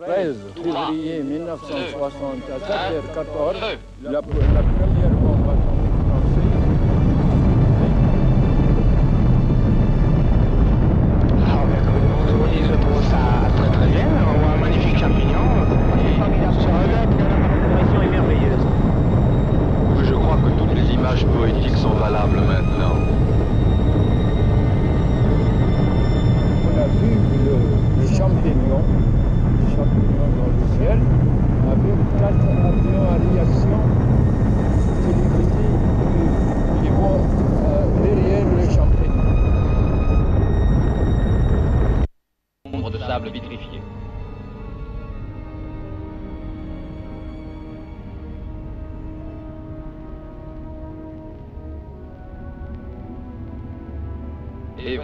13 février 1974, la, la première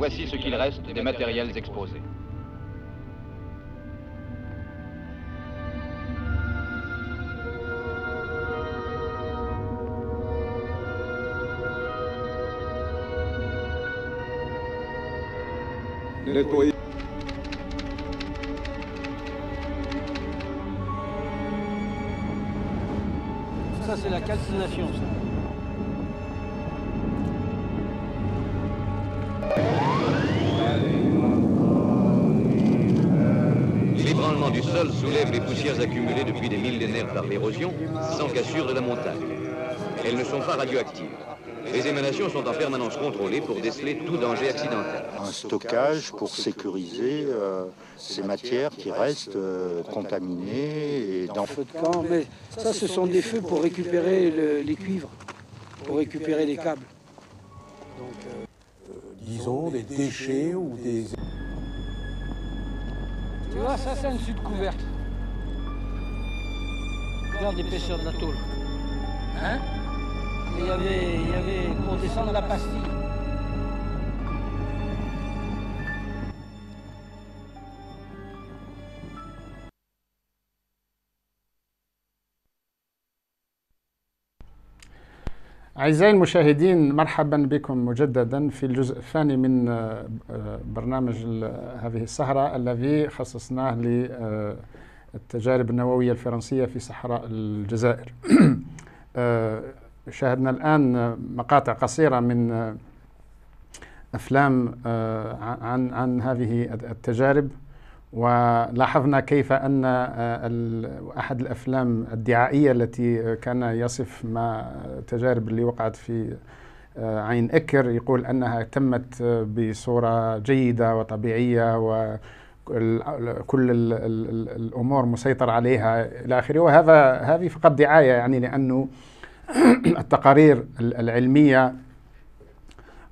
Voici ce qu'il reste des matériels exposés. Ça, c'est la calcination, ça. les poussières accumulées depuis des millénaires par l'érosion sans cassure de la montagne. Elles ne sont pas radioactives. Les émanations sont en permanence contrôlées pour déceler tout danger accidentel. Un stockage pour sécuriser euh, ces matières qui restent euh, contaminées. Et dans... Feu de camp, mais ça, ce sont des feux pour récupérer les cuivres, pour récupérer les câbles. Donc, euh, disons des déchets ou des... Tu vois, ça, c'est une sud couverte. regarde les pêcheurs de la tôle. Hein Il y avait, il y avait, pour descendre la pastille. أعزائي المشاهدين مرحبا بكم مجددا في الجزء الثاني من آه، آه، برنامج هذه السهرة الذي خصصناه ل آه، التجارب النووية الفرنسية في صحراء الجزائر آه، شاهدنا الآن مقاطع قصيرة من آه، أفلام آه، عن, عن هذه التجارب ولاحظنا كيف أن أحد الأفلام الدعائية التي كان يصف ما التجارب اللي وقعت في عين أكر يقول أنها تمت بصورة جيدة وطبيعية و كل الامور مسيطر عليها الى اخره وهذا هذه فقط دعايه يعني لانه التقارير العلميه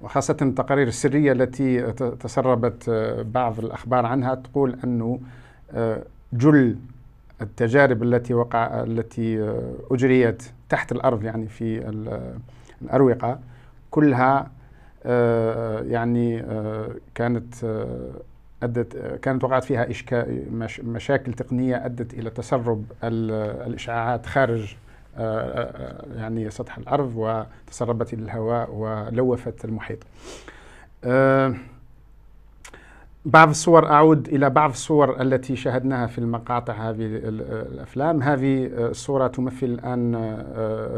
وخاصة التقارير السرية التي تسربت آه، بعض الأخبار عنها تقول أنه آه، جل التجارب التي وقع التي آه، أجريت تحت الأرض يعني في الأروقة كلها يعني كانت أدت كانت وقعت فيها إشكا مشاكل تقنية أدت إلى تسرب الإشعاعات خارج آه، آه، آه، يعني سطح الأرض وتسربت إلى الهواء ولوثت المحيط بعض الصور أعود إلى بعض الصور التي شاهدناها في المقاطع هذه الأفلام هذه الصورة تمثل الآن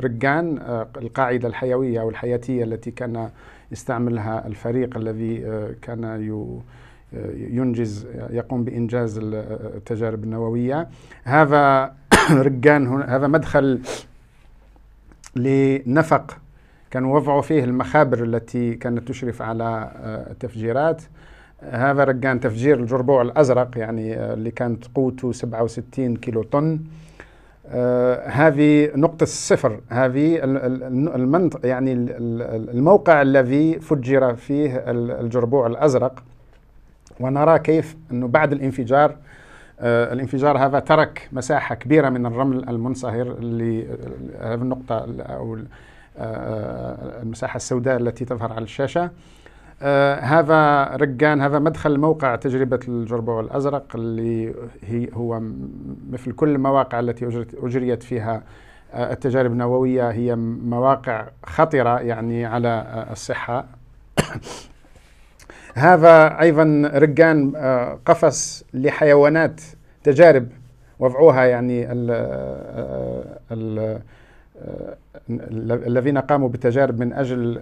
رجان القاعدة الحيوية أو الحياتية التي كان يستعملها الفريق الذي كان ينجز يقوم بإنجاز التجارب النووية هذا رجان هنا هذا مدخل لنفق كان وضعوا فيه المخابر التي كانت تشرف على آه، التفجيرات هذا رجان تفجير الجربوع الأزرق يعني آه، اللي كانت قوته 67 كيلو طن آه هذه نقطة الصفر هذه المنطق يعني الموقع الذي فجر فيه الجربوع الأزرق ونرى كيف أنه بعد الانفجار آه، الانفجار هذا ترك مساحة كبيرة من الرمل المنصهر اللي آه، النقطة أو آه، المساحة السوداء التي تظهر على الشاشة آه هذا رجان هذا مدخل موقع تجربة الجربوع الأزرق اللي هي هو مثل كل المواقع التي أجريت فيها آه التجارب النووية هي مواقع خطرة يعني على آه الصحة هذا أيضا رجان آه، قفص لحيوانات تجارب وضعوها يعني آه، آه، الذين قاموا بالتجارب من أجل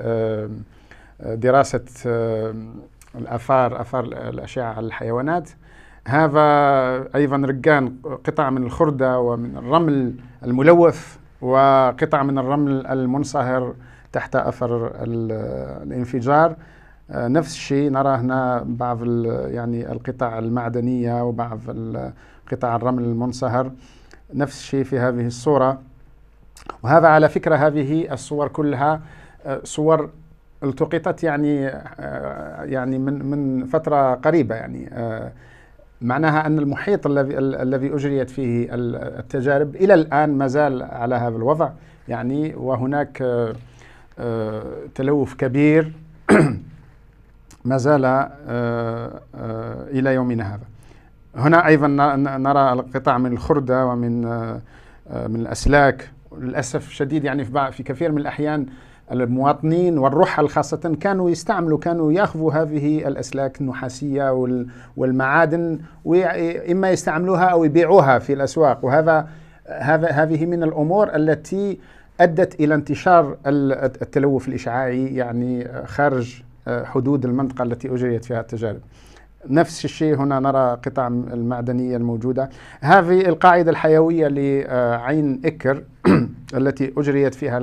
دراسة الآثار آثار الأشعة على الحيوانات هذا أيضا رجان قطع من الخردة ومن الرمل الملوث وقطع من الرمل المنصهر تحت أثر الانفجار نفس الشيء نرى هنا بعض يعني القطع المعدنية وبعض قطع الرمل المنصهر نفس الشيء في هذه الصورة وهذا على فكرة هذه الصور كلها آه، صور التقطت يعني آه، يعني من من فترة قريبة يعني آه، معناها أن المحيط الذي الذي أجريت فيه التجارب إلى الآن ما زال على هذا الوضع يعني وهناك تلوث كبير ما زال آه، آه، إلى يومنا هذا هنا أيضا نرى القطع من الخردة ومن آه، من الأسلاك للأسف الشديد يعني في, في كثير من الأحيان المواطنين والرحل خاصة كانوا يستعملوا كانوا ياخذوا هذه الأسلاك النحاسية والمعادن وإما يستعملوها أو يبيعوها في الأسواق وهذا هذا هذه من الأمور التي أدت إلى انتشار التلوث الإشعاعي يعني خارج حدود المنطقة التي أجريت فيها التجارب نفس الشيء هنا نرى قطع المعدنية الموجودة هذه القاعدة الحيوية لعين إكر التي أجريت فيها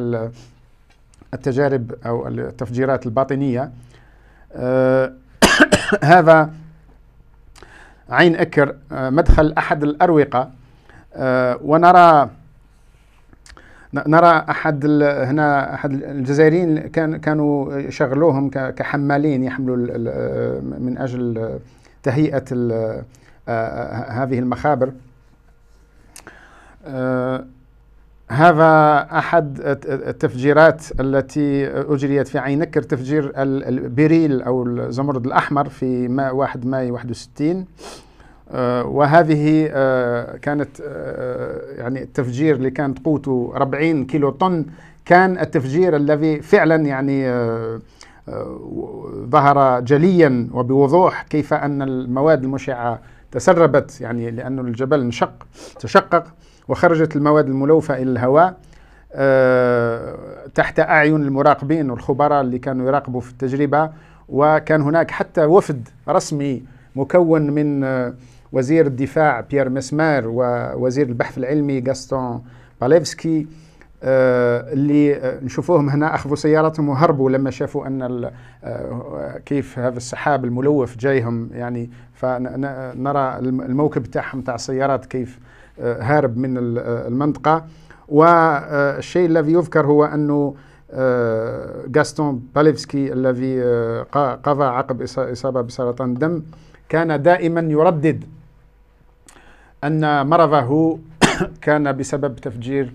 التجارب أو التفجيرات الباطنية آه، هذا عين إكر آه، مدخل أحد الأروقة آه، ونرى نرى احد هنا احد الجزائريين كان كانوا شغلوهم كحمالين يحملوا آه، من اجل تهيئه آه، آه، هذه المخابر هذا احد التفجيرات التي اجريت في عينكر تفجير البريل او الزمرد الاحمر في 1 ماي 61 آه، وهذه آه، كانت آه، يعني التفجير اللي كانت قوته 40 كيلو طن كان التفجير الذي فعلا يعني ظهر جليا وبوضوح كيف ان المواد المشعه تسربت يعني لأن الجبل انشق تشقق وخرجت المواد الملوفه إلى الهواء تحت أعين المراقبين والخبراء اللي كانوا يراقبوا في التجربة وكان هناك حتى وفد رسمي مكون من وزير الدفاع بيير مسمار ووزير البحث العلمي غاستون باليفسكي آه اللي آه نشوفوهم هنا اخذوا سياراتهم وهربوا لما شافوا ان آه كيف هذا السحاب الملوف جايهم يعني فنرى الموكب تاعهم تاع السيارات كيف آه، هارب من آه، المنطقه والشيء آه، الذي يذكر هو انه غاستون باليفسكي الذي قضى عقب اصابه بسرطان الدم كان دائما يردد أن مرضه كان بسبب تفجير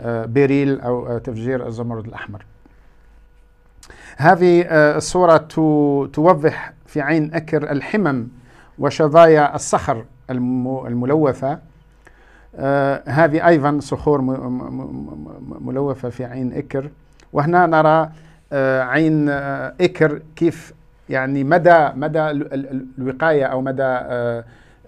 آه، بريل أو آه، تفجير الزمرد الأحمر هذه آه، الصورة توضح في عين أكر الحمم وشظايا الصخر الملوثة هذه أيضا صخور ملوثة في عين إكر وهنا نرى عين إكر كيف يعني مدى مدى الوقاية أو مدى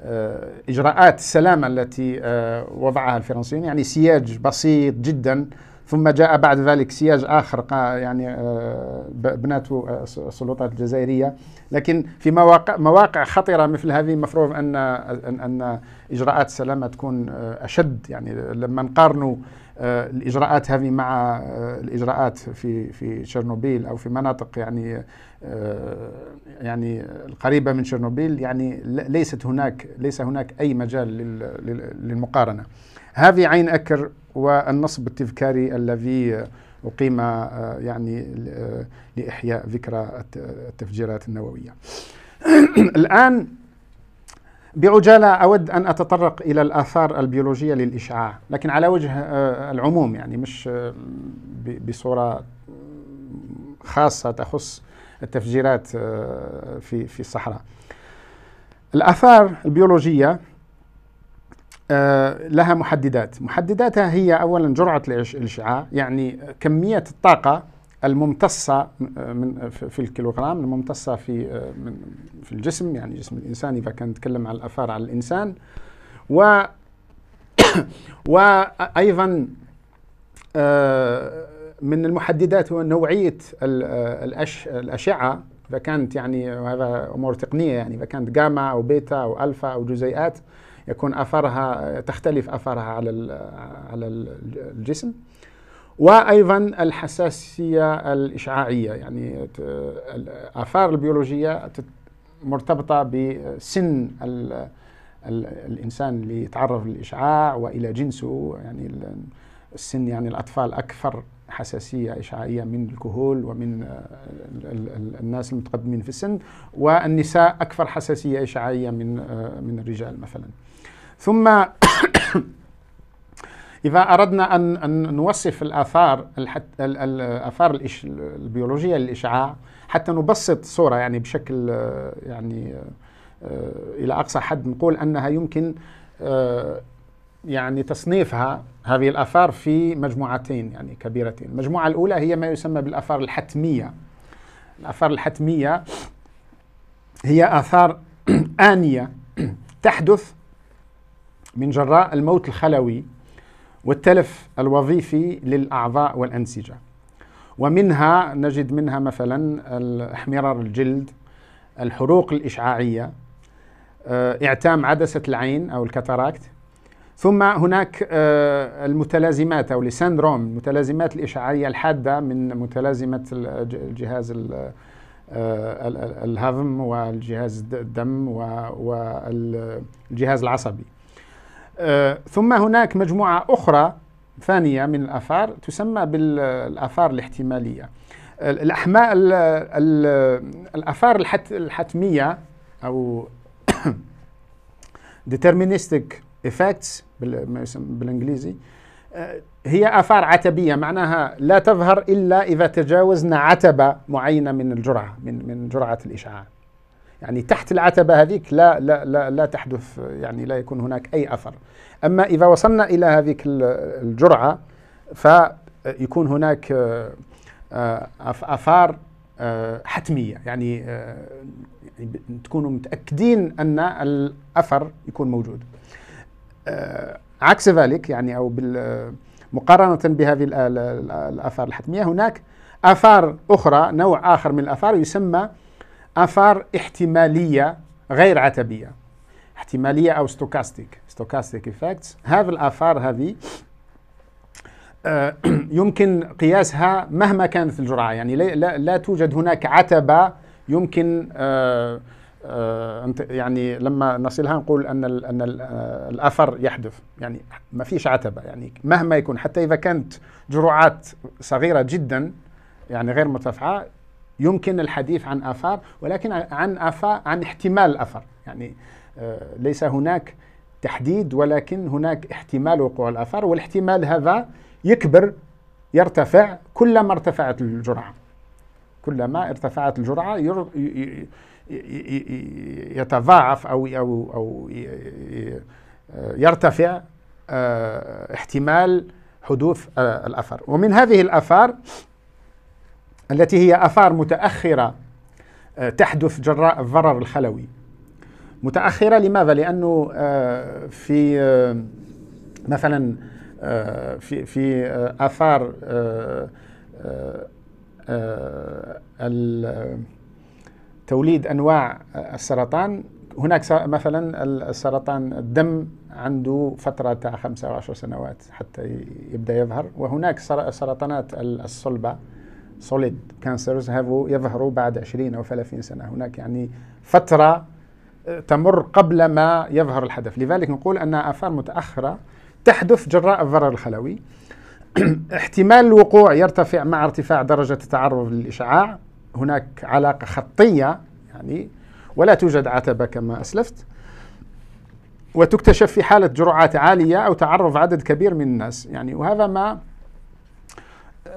آه، إجراءات السلامة التي آه، وضعها الفرنسيون يعني سياج بسيط جدا ثم جاء بعد ذلك سياج آخر يعني آه، بناته السلطات الجزائرية لكن في مواقع, مواقع خطرة مثل هذه مفروض أن, أن, أن إجراءات السلامة تكون أشد يعني لما نقارنوا آه، الاجراءات هذه مع آه، الاجراءات في في تشيرنوبيل او في مناطق يعني آه، يعني القريبه من تشيرنوبيل يعني ليست هناك ليس هناك اي مجال للمقارنه. هذه عين اكر والنصب التذكاري الذي اقيم يعني لاحياء ذكرى التفجيرات النوويه. الان بعجالة أود أن أتطرق إلى الآثار البيولوجية للإشعاع لكن على وجه آه، العموم يعني مش آه، بصورة خاصة تخص التفجيرات آه، في في الصحراء الآثار البيولوجية لها محددات محدداتها هي أولا جرعة الإشعاع يعني كمية الطاقة الممتصة من في الكيلوغرام الممتصة في من في الجسم يعني جسم الإنسان إذا كان نتكلم على الآثار على الإنسان و وأيضا آه، من المحددات هو نوعية آه، الأش الأشعة إذا كانت يعني هذا أمور تقنية يعني إذا كانت جاما أو بيتا أو ألفا أو جزيئات يكون أثرها تختلف أثرها على على الجسم وايضا الحساسيه الاشعاعيه يعني الاثار البيولوجيه مرتبطه بسن الانسان اللي يتعرض للاشعاع والى جنسه يعني السن يعني الاطفال اكثر حساسيه اشعاعيه من الكحول ومن الناس المتقدمين في السن والنساء اكثر حساسيه اشعاعيه من من الرجال مثلا ثم إذا أردنا أن, أن نوصف الآثار الآثار البيولوجية للإشعاع حتى نبسط صورة يعني بشكل آه، يعني آه، آه، إلى أقصى حد نقول أنها يمكن يعني تصنيفها هذه الآثار في مجموعتين يعني كبيرتين المجموعة الأولى هي ما يسمى بالآثار الحتمية الآثار الحتمية هي آثار آنية تحدث من جراء الموت الخلوي والتلف الوظيفي للأعضاء والأنسجة ومنها نجد منها مثلا احمرار الجلد الحروق الإشعاعية آه، إعتام عدسة العين أو الكاتاراكت ثم هناك آه، المتلازمات أو السندروم المتلازمات الإشعاعية الحادة من متلازمة الجهاز آه، الهضم والجهاز الدم والجهاز العصبي آه، ثم هناك مجموعة أخرى ثانية من الآثار تسمى بالآثار الاحتمالية الأحماء الآثار الحتمية أو deterministic effects بالإنجليزي آه، هي آثار عتبية معناها لا تظهر إلا إذا تجاوزنا عتبة معينة من الجرعة من من جرعة الإشعاع يعني تحت العتبة هذيك لا لا لا لا تحدث يعني لا يكون هناك أي أثر أما إذا وصلنا إلى هذيك الجرعة فيكون هناك آه، آثار آه، حتمية يعني آه، تكونوا متأكدين أن الأثر يكون موجود عكس ذلك يعني أو مقارنة بهذه الآثار الحتمية هناك آثار أخرى نوع آخر من الآثار يسمى آثار احتمالية غير عتبية احتمالية أو ستوكاستيك ستوكاستيك إفكتس هذه الآثار هذه آه، يمكن قياسها مهما كانت الجرعة يعني لا, لا توجد هناك عتبة يمكن آه، آه، يعني لما نصلها نقول ان ان الاثر يحدث يعني ما فيش عتبه يعني مهما يكون حتى اذا كانت جرعات صغيره جدا يعني غير مرتفعه يمكن الحديث عن آثار ولكن عن آثار عن احتمال الأثر يعني آه، ليس هناك تحديد ولكن هناك احتمال وقوع الآثار والاحتمال هذا يكبر يرتفع كلما ارتفعت الجرعة كلما ارتفعت الجرعة يتضاعف أو أو أو يرتفع آه، احتمال حدوث آه، الأثر ومن هذه الأثار التي هي آثار متأخرة آه، تحدث جراء الضرر الخلوي متأخرة لماذا؟ لأنه آه، في آه، مثلا في في آثار توليد أنواع السرطان هناك مثلا السرطان الدم عنده فترة تاع 15 سنوات حتى يبدأ يظهر وهناك سرطانات الصلبة solid cancers يظهروا بعد 20 أو 30 سنة هناك يعني فترة آه، تمر قبل ما يظهر الحدث لذلك نقول أن آثار متأخرة تحدث جراء الضرر الخلوي احتمال الوقوع يرتفع مع ارتفاع درجة التعرض للإشعاع هناك علاقة خطية يعني ولا توجد عتبة كما أسلفت وتكتشف في حالة جرعات عالية أو تعرض عدد كبير من الناس يعني وهذا ما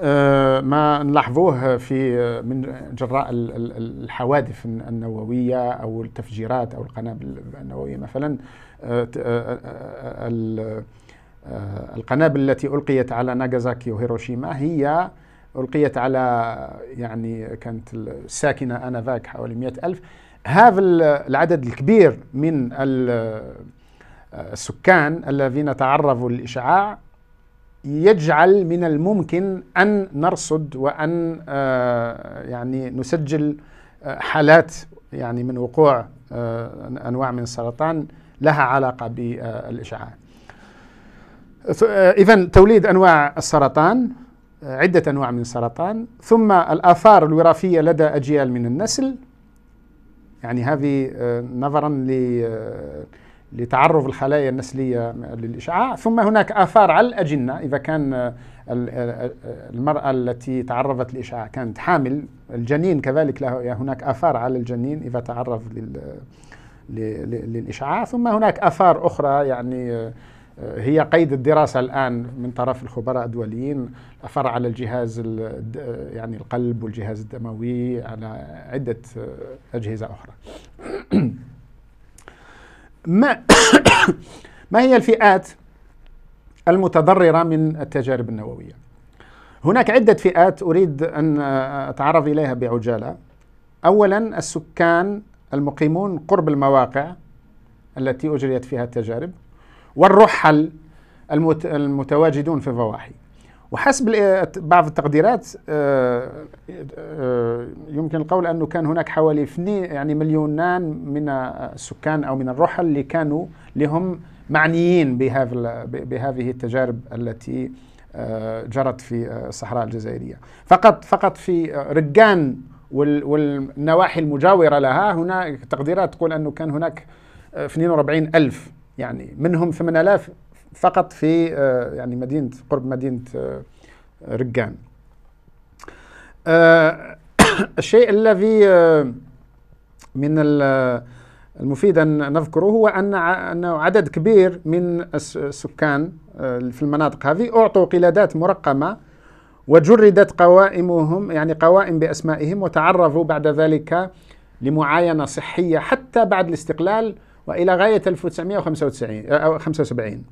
آه، ما نلاحظوه في آه، من جراء الحوادث النوويه او التفجيرات او القنابل النوويه مثلا آه، القنابل التي القيت على ناغازاكي وهيروشيما هي القيت على يعني كانت الساكنه انذاك حوالي مئة ألف هذا العدد الكبير من السكان الذين تعرضوا للاشعاع يجعل من الممكن أن نرصد وأن آه، يعني نسجل آه، حالات يعني من وقوع آه، أنواع من السرطان لها علاقة بالإشعاع إذا توليد أنواع السرطان عدة أنواع من السرطان ثم الآثار الوراثية لدى أجيال من النسل يعني هذه نظرا ل لتعرف الخلايا النسلية للإشعاع ثم هناك آثار على الأجنة إذا كان المرأة التي تعرضت للإشعاع كانت حامل الجنين كذلك له يعني هناك آثار على الجنين إذا تعرض للإشعاع ثم هناك آثار أخرى يعني هي قيد الدراسة الآن من طرف الخبراء الدوليين أثر على الجهاز يعني القلب والجهاز الدموي على عدة أجهزة أخرى ما ما هي الفئات المتضررة من التجارب النووية هناك عدة فئات أريد أن أتعرف إليها بعجالة أولا السكان المقيمون قرب المواقع التي أجريت فيها التجارب والرحل المتواجدون في الضواحي وحسب بعض التقديرات آه، آه، يمكن القول انه كان هناك حوالي يعني مليونان من السكان او من الرحل اللي كانوا لهم معنيين بهذه التجارب التي آه، جرت في الصحراء الجزائريه فقط فقط في رقان والنواحي المجاوره لها هناك تقديرات تقول انه كان هناك 42 ألف يعني منهم 8000 فقط في آه، يعني مدينة قرب مدينة آه، رجان آه، الشيء الذي من المفيد أن نذكره هو أن أنه عدد كبير من السكان في المناطق هذه أعطوا قلادات مرقمة وجردت قوائمهم يعني قوائم بأسمائهم وتعرضوا بعد ذلك لمعاينة صحية حتى بعد الاستقلال وإلى غاية 1995 75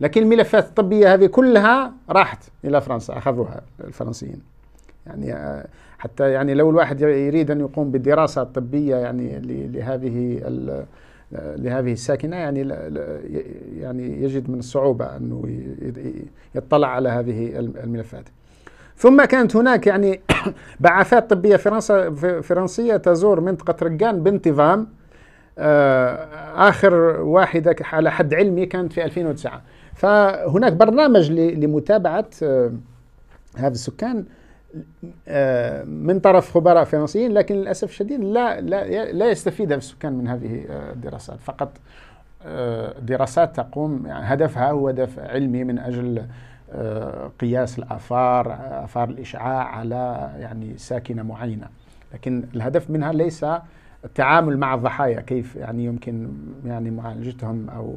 لكن الملفات الطبية هذه كلها راحت إلى فرنسا أخذوها الفرنسيين يعني آه، حتى يعني لو الواحد يريد أن يقوم بالدراسة الطبية يعني لهذه آه، لهذه الساكنة يعني يعني يجد من الصعوبة أنه يطلع على هذه الملفات ثم كانت هناك يعني بعثات طبية فرنسا فرنسية تزور منطقة رقان بانتظام آه، آخر واحدة على حد علمي كانت في 2009 فهناك برنامج لمتابعة آه، هذا السكان آه، من طرف خبراء فرنسيين لكن للأسف الشديد لا, لا, لا يستفيد السكان من هذه آه، الدراسات فقط دراسات تقوم يعني هدفها هو هدف علمي من أجل قياس الآثار آثار الإشعاع على يعني ساكنة معينة لكن الهدف منها ليس التعامل مع الضحايا كيف يعني يمكن يعني معالجتهم أو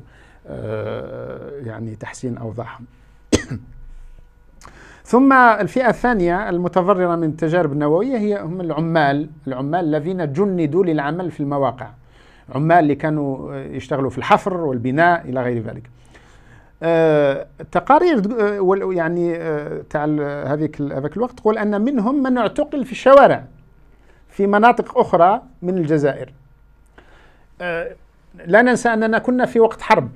آه، يعني تحسين أوضاعهم ثم الفئة الثانية المتضررة من التجارب النووية هي هم العمال العمال الذين جندوا للعمل في المواقع عمال اللي كانوا يشتغلوا في الحفر والبناء إلى غير ذلك أه تقارير آه، يعني أه تاع هذيك هذاك الوقت تقول ان منهم من اعتقل في الشوارع في مناطق اخرى من الجزائر أه لا ننسى اننا كنا في وقت حرب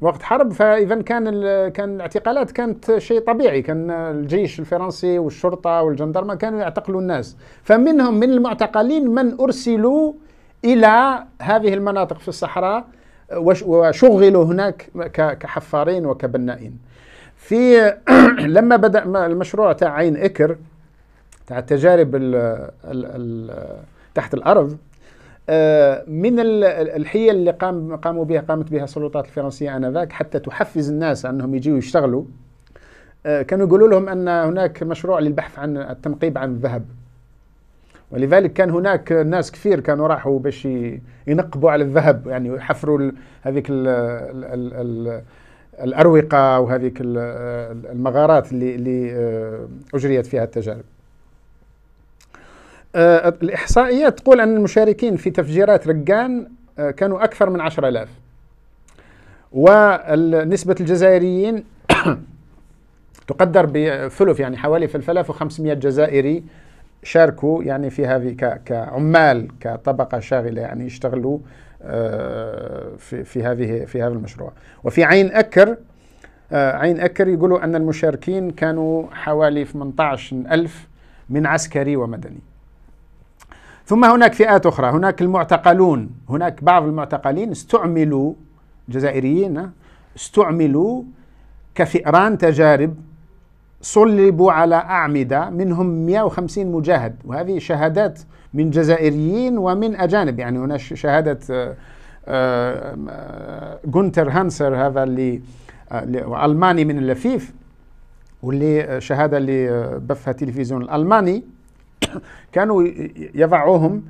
وقت حرب فاذا كان كان الاعتقالات كانت شيء طبيعي كان الجيش الفرنسي والشرطه والجندرمه كانوا يعتقلوا الناس فمنهم من المعتقلين من ارسلوا الى هذه المناطق في الصحراء وشغلوا هناك كحفارين وكبنائين في لما بدا المشروع تاع عين اكر تاع التجارب ال ال تحت الارض آه، من الحيل اللي قام قاموا بها قامت بها السلطات الفرنسيه انذاك حتى تحفز الناس انهم يجيوا يشتغلوا آه، كانوا يقولوا لهم ان هناك مشروع للبحث عن التنقيب عن الذهب ولذلك كان هناك ناس كثير كانوا راحوا باش ينقبوا على الذهب يعني يحفروا هذيك الاروقه وهذيك المغارات اللي آه، اجريت فيها التجارب آه، الإحصائيات تقول أن المشاركين في تفجيرات رقان آه، كانوا أكثر من 10000 ونسبة الجزائريين تقدر بثلث يعني حوالي في 3500 جزائري شاركوا يعني في هذه كعمال كطبقة شاغلة يعني يشتغلوا آه، في في هذه في هذا المشروع وفي عين أكر عين أكر يقولوا أن المشاركين كانوا حوالي 18000 من عسكري ومدني ثم هناك فئات أخرى هناك المعتقلون هناك بعض المعتقلين استعملوا جزائريين استعملوا كفئران تجارب صلبوا على أعمدة منهم 150 مجاهد وهذه شهادات من جزائريين ومن أجانب يعني هنا شهادة آه، آه، جونتر هانسر هذا آه، اللي ألماني من اللفيف واللي شهادة اللي بثها تلفزيون الألماني كانوا يضعوهم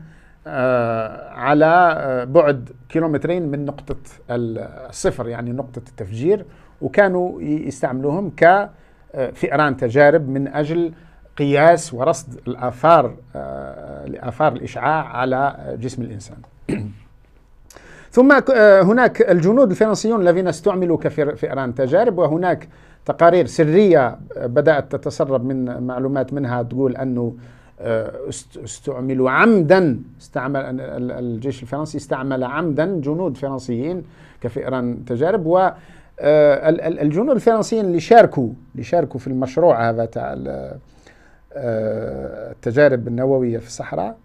آه، على آه، بعد كيلومترين من نقطة الصفر يعني نقطة التفجير وكانوا يستعملوهم كفئران آه، تجارب من أجل قياس ورصد الآثار لآثار الإشعاع على جسم الإنسان ثم هناك الجنود الفرنسيون الذين استعملوا كفئران تجارب وهناك تقارير سرية بدأت تتسرب من معلومات منها تقول أنه آه، استعملوا عمدا استعمل الجيش الفرنسي استعمل عمدا جنود فرنسيين كفئران تجارب و آه، الجنود الفرنسيين اللي شاركوا اللي شاركوا في المشروع هذا تاع آه، التجارب النوويه في الصحراء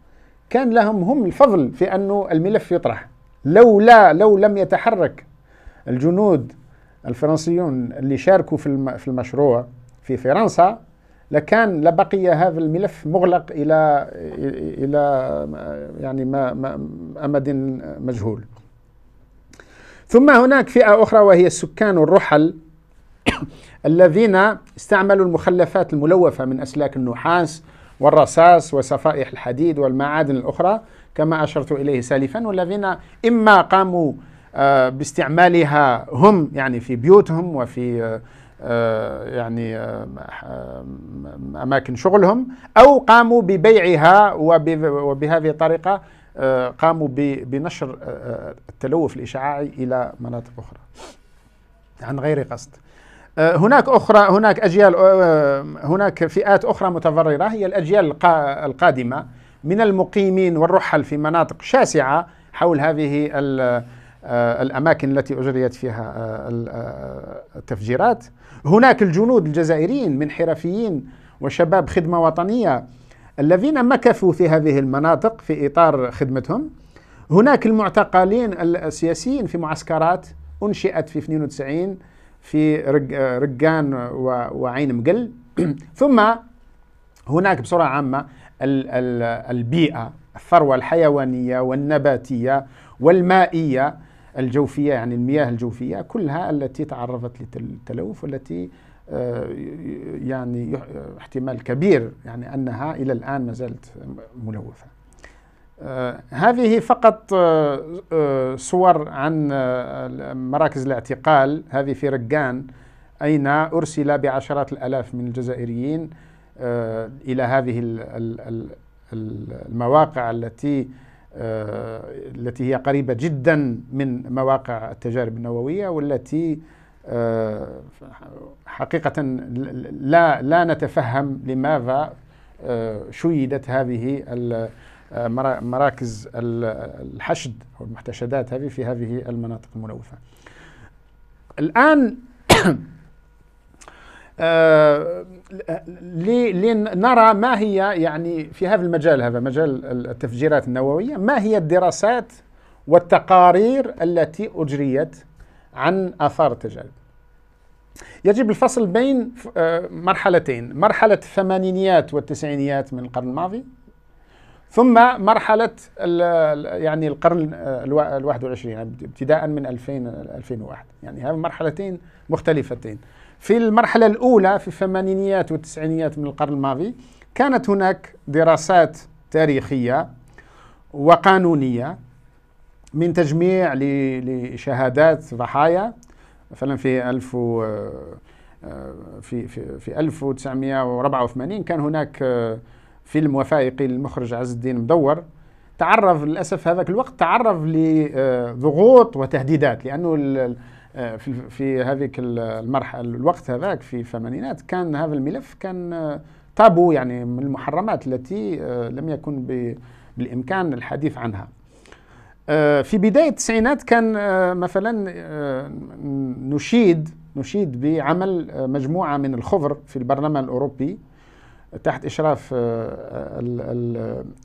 كان لهم هم الفضل في انه الملف يطرح لولا لو لم يتحرك الجنود الفرنسيون اللي شاركوا في في المشروع في فرنسا لكان لبقي هذا الملف مغلق الى الى يعني ما, امد مجهول ثم هناك فئه اخرى وهي السكان الرحل الذين استعملوا المخلفات الملوثه من اسلاك النحاس والرصاص وصفائح الحديد والمعادن الاخرى كما اشرت اليه سالفا والذين اما قاموا آه، باستعمالها هم يعني في بيوتهم وفي آه، آه، يعني آه، أماكن شغلهم أو قاموا ببيعها وبهذه الطريقة آه، قاموا بنشر التلوث الإشعاعي إلى مناطق أخرى عن غير قصد هناك أخرى هناك أجيال هناك فئات أخرى متضررة هي الأجيال القادمة من المقيمين والرحل في مناطق شاسعة حول هذه آه، الأماكن التي أجريت فيها آه، آه، التفجيرات هناك الجنود الجزائريين من حرفيين وشباب خدمة وطنية الذين مكثوا في هذه المناطق في إطار خدمتهم هناك المعتقلين السياسيين في معسكرات أنشئت في 92 في رقان وعين مقل ثم هناك بصورة عامة البيئة الثروة الحيوانية والنباتية والمائية الجوفية يعني المياه الجوفية كلها التي تعرضت للتلوث والتي آه، يعني احتمال كبير يعني أنها إلى الآن ما زالت ملوثة آه، هذه فقط آه، صور عن مراكز الاعتقال هذه في رقان أين أرسل بعشرات الألاف من الجزائريين إلى هذه المواقع التي آه، التي هي قريبة جدا من مواقع التجارب النووية والتي آه، حقيقة لا لا نتفهم لماذا آه، شيدت هذه مراكز الحشد أو المحتشدات هذه في هذه المناطق الملوثة الآن لنرى ما هي يعني في هذا المجال هذا مجال التفجيرات النووية ما هي الدراسات والتقارير التي أجريت عن آثار التجارب يجب الفصل بين آه، مرحلتين مرحلة الثمانينيات والتسعينيات من القرن الماضي ثم مرحلة يعني القرن الواحد والعشرين ابتداء من 2000 2001 يعني هذه مرحلتين مختلفتين في المرحلة الأولى في الثمانينيات والتسعينيات من القرن الماضي كانت هناك دراسات تاريخية وقانونية من تجميع لشهادات ضحايا مثلا في ألف في في في 1984 كان هناك آه، فيلم وثائقي للمخرج عز الدين مدور تعرض للاسف هذاك الوقت تعرض لضغوط آه، وتهديدات لانه آه، في في هذيك المرحله الوقت هذاك في الثمانينات كان هذا الملف كان آه، تابو يعني من المحرمات التي آه، لم يكن بالامكان الحديث عنها في بدايه التسعينات كان مثلا نشيد نشيد بعمل مجموعه من الخضر في البرلمان الاوروبي تحت اشراف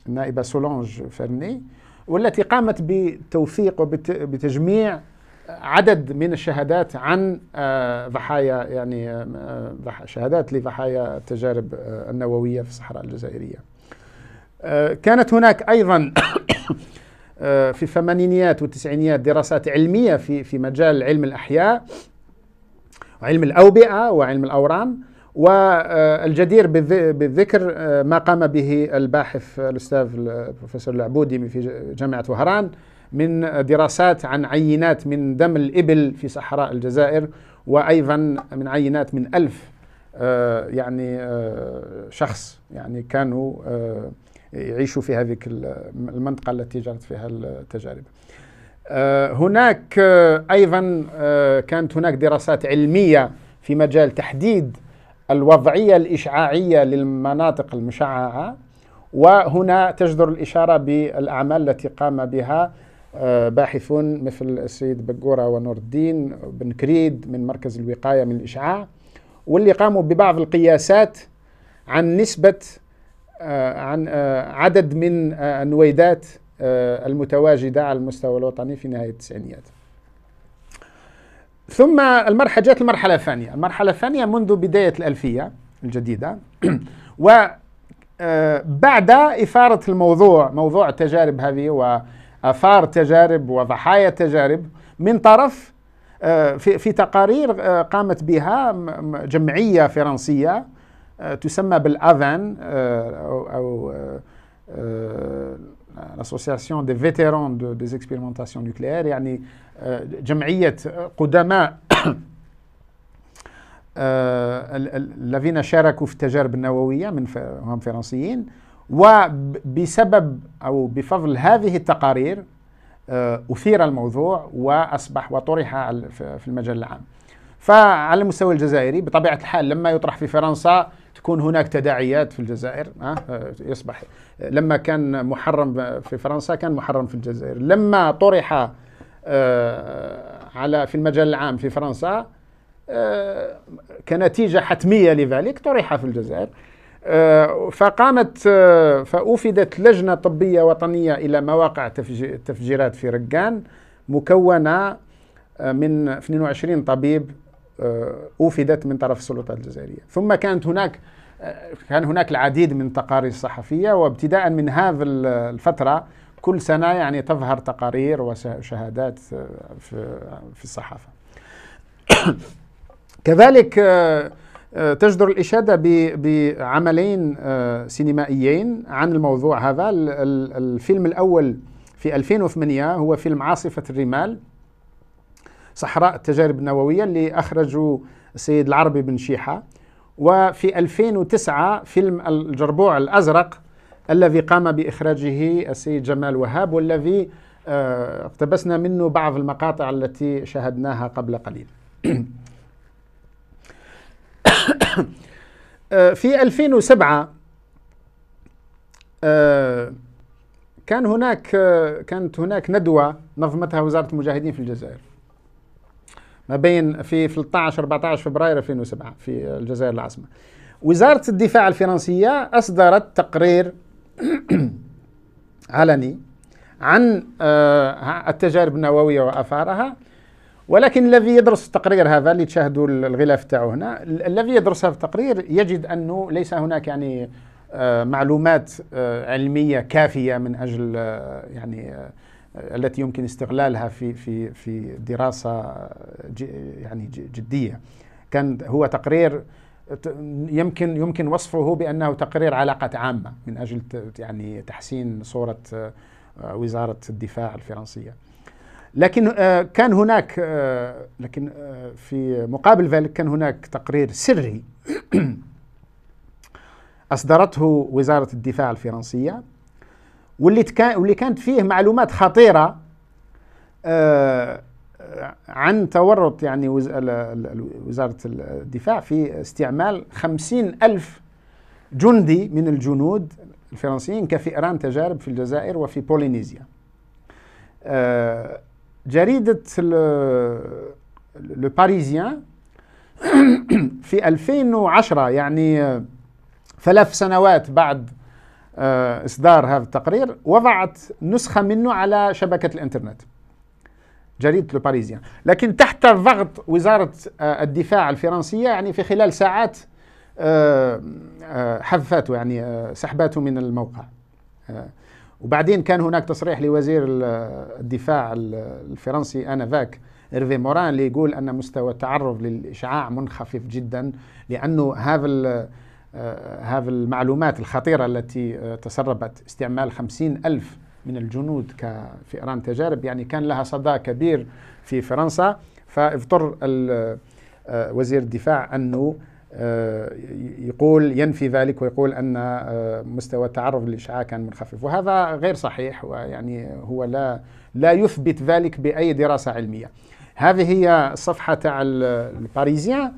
النائبه سولونج فرني والتي قامت بتوثيق وبتجميع عدد من الشهادات عن آه، ضحايا يعني آه، آه، شهادات لضحايا التجارب النووية في الصحراء الجزائرية كانت هناك أيضا في الثمانينيات والتسعينيات دراسات علمية في في مجال علم الأحياء وعلم الأوبئة وعلم الأورام والجدير بالذكر ما قام به الباحث الأستاذ البروفيسور العبودي في جامعة وهران من دراسات عن عينات من دم الإبل في صحراء الجزائر وأيضا من عينات من ألف آه، يعني آه، شخص يعني كانوا آه، يعيشوا في هذه المنطقة التي جرت فيها التجارب هناك أيضا كانت هناك دراسات علمية في مجال تحديد الوضعية الإشعاعية للمناطق المشععة وهنا تجدر الإشارة بالأعمال التي قام بها آه، باحثون مثل السيد بقورة ونور الدين بن كريد من مركز الوقاية من الإشعاع واللي قاموا ببعض القياسات عن نسبة آه، عن آه، عدد من النويدات المتواجدة على المستوى الوطني في نهاية التسعينيات ثم المرحلة جاءت المرحلة الثانية المرحلة الثانية منذ بداية الألفية الجديدة وبعد إثارة الموضوع موضوع التجارب هذه آثار تجارب وضحايا تجارب من طرف آه، في في تقارير آه، قامت بها جمعيه فرنسيه آه، تسمى بالاذان او, أو لاسوسياسيون دي فيتيرون دو دي اكسبيرمونتاسيون نوكليير يعني جمعيه قدماء الذين شاركوا في التجارب النوويه من هم فرنسيين وبسبب أو بفضل هذه التقارير آه، أثير الموضوع وأصبح وطرح في المجال العام فعلى المستوى الجزائري بطبيعة الحال لما يطرح في فرنسا تكون هناك تداعيات في الجزائر آه، يصبح لما كان محرم في فرنسا كان محرم في الجزائر لما طرح آه، على في المجال العام في فرنسا كنتيجة حتمية لذلك طرح في الجزائر آه، فقامت آه، فأوفدت لجنة طبية وطنية إلى مواقع التفجيرات في رقان مكونة آه، من 22 طبيب أوفدت من طرف السلطات الجزائرية ثم كانت هناك كان هناك العديد من التقارير الصحفية وابتداء من هذه الفترة كل سنة يعني تظهر تقارير وشهادات في الصحافة كذلك آه، تجدر الإشادة بعملين آه، سينمائيين عن الموضوع هذا الفيلم الأول في 2008 هو فيلم عاصفة الرمال صحراء التجارب النووية اللي أخرجوا السيد العربي بن شيحة وفي 2009 فيلم الجربوع الأزرق الذي قام بإخراجه السيد جمال وهاب والذي آه، اقتبسنا منه بعض المقاطع التي شاهدناها قبل قليل آه، في 2007 آه، كان هناك آه، كانت هناك ندوة نظمتها وزارة المجاهدين في الجزائر ما بين في 13 14 فبراير 2007 في الجزائر العاصمة وزارة الدفاع الفرنسية أصدرت تقرير علني عن التجارب النووية وآثارها ولكن الذي يدرس التقرير هذا اللي تشاهدوا الغلاف تاعو هنا الذي يدرس هذا التقرير يجد انه ليس هناك يعني آه، معلومات آه، علميه كافيه من اجل آه، يعني التي يمكن استغلالها في في في دراسه يعني جديه كان هو تقرير يمكن يمكن وصفه بانه تقرير علاقه عامه من اجل يعني تحسين صوره وزاره الدفاع الفرنسيه لكن آه، كان هناك آه، لكن آه، في مقابل ذلك كان هناك تقرير سري اصدرته وزاره الدفاع الفرنسيه واللي واللي كانت فيه معلومات خطيره عن تورط يعني وزاره الدفاع في استعمال خمسين ألف جندي من الجنود الفرنسيين كفئران تجارب في الجزائر وفي بولينيزيا جريدة لو باريزيان في 2010 يعني ثلاث سنوات بعد آه، إصدار هذا التقرير وضعت نسخة منه على شبكة الإنترنت جريدة لو باريزيان لكن تحت ضغط وزارة آه، الدفاع الفرنسية يعني في خلال ساعات آه، حذفته يعني سحبته من الموقع وبعدين كان هناك تصريح لوزير الدفاع الفرنسي انذاك إرفي موران اللي يقول أن مستوى التعرض للإشعاع منخفض جدا لأنه هذا آه، هذا المعلومات الخطيرة التي آه، تسربت استعمال خمسين ألف من الجنود كفئران تجارب يعني كان لها صدى كبير في فرنسا فاضطر آه، وزير الدفاع أنه آه، يقول ينفي ذلك ويقول ان آه، مستوى التعرض للاشعاع كان منخفض وهذا غير صحيح ويعني هو لا لا يثبت ذلك باي دراسه علميه هذه هي الصفحه تاع الباريزيان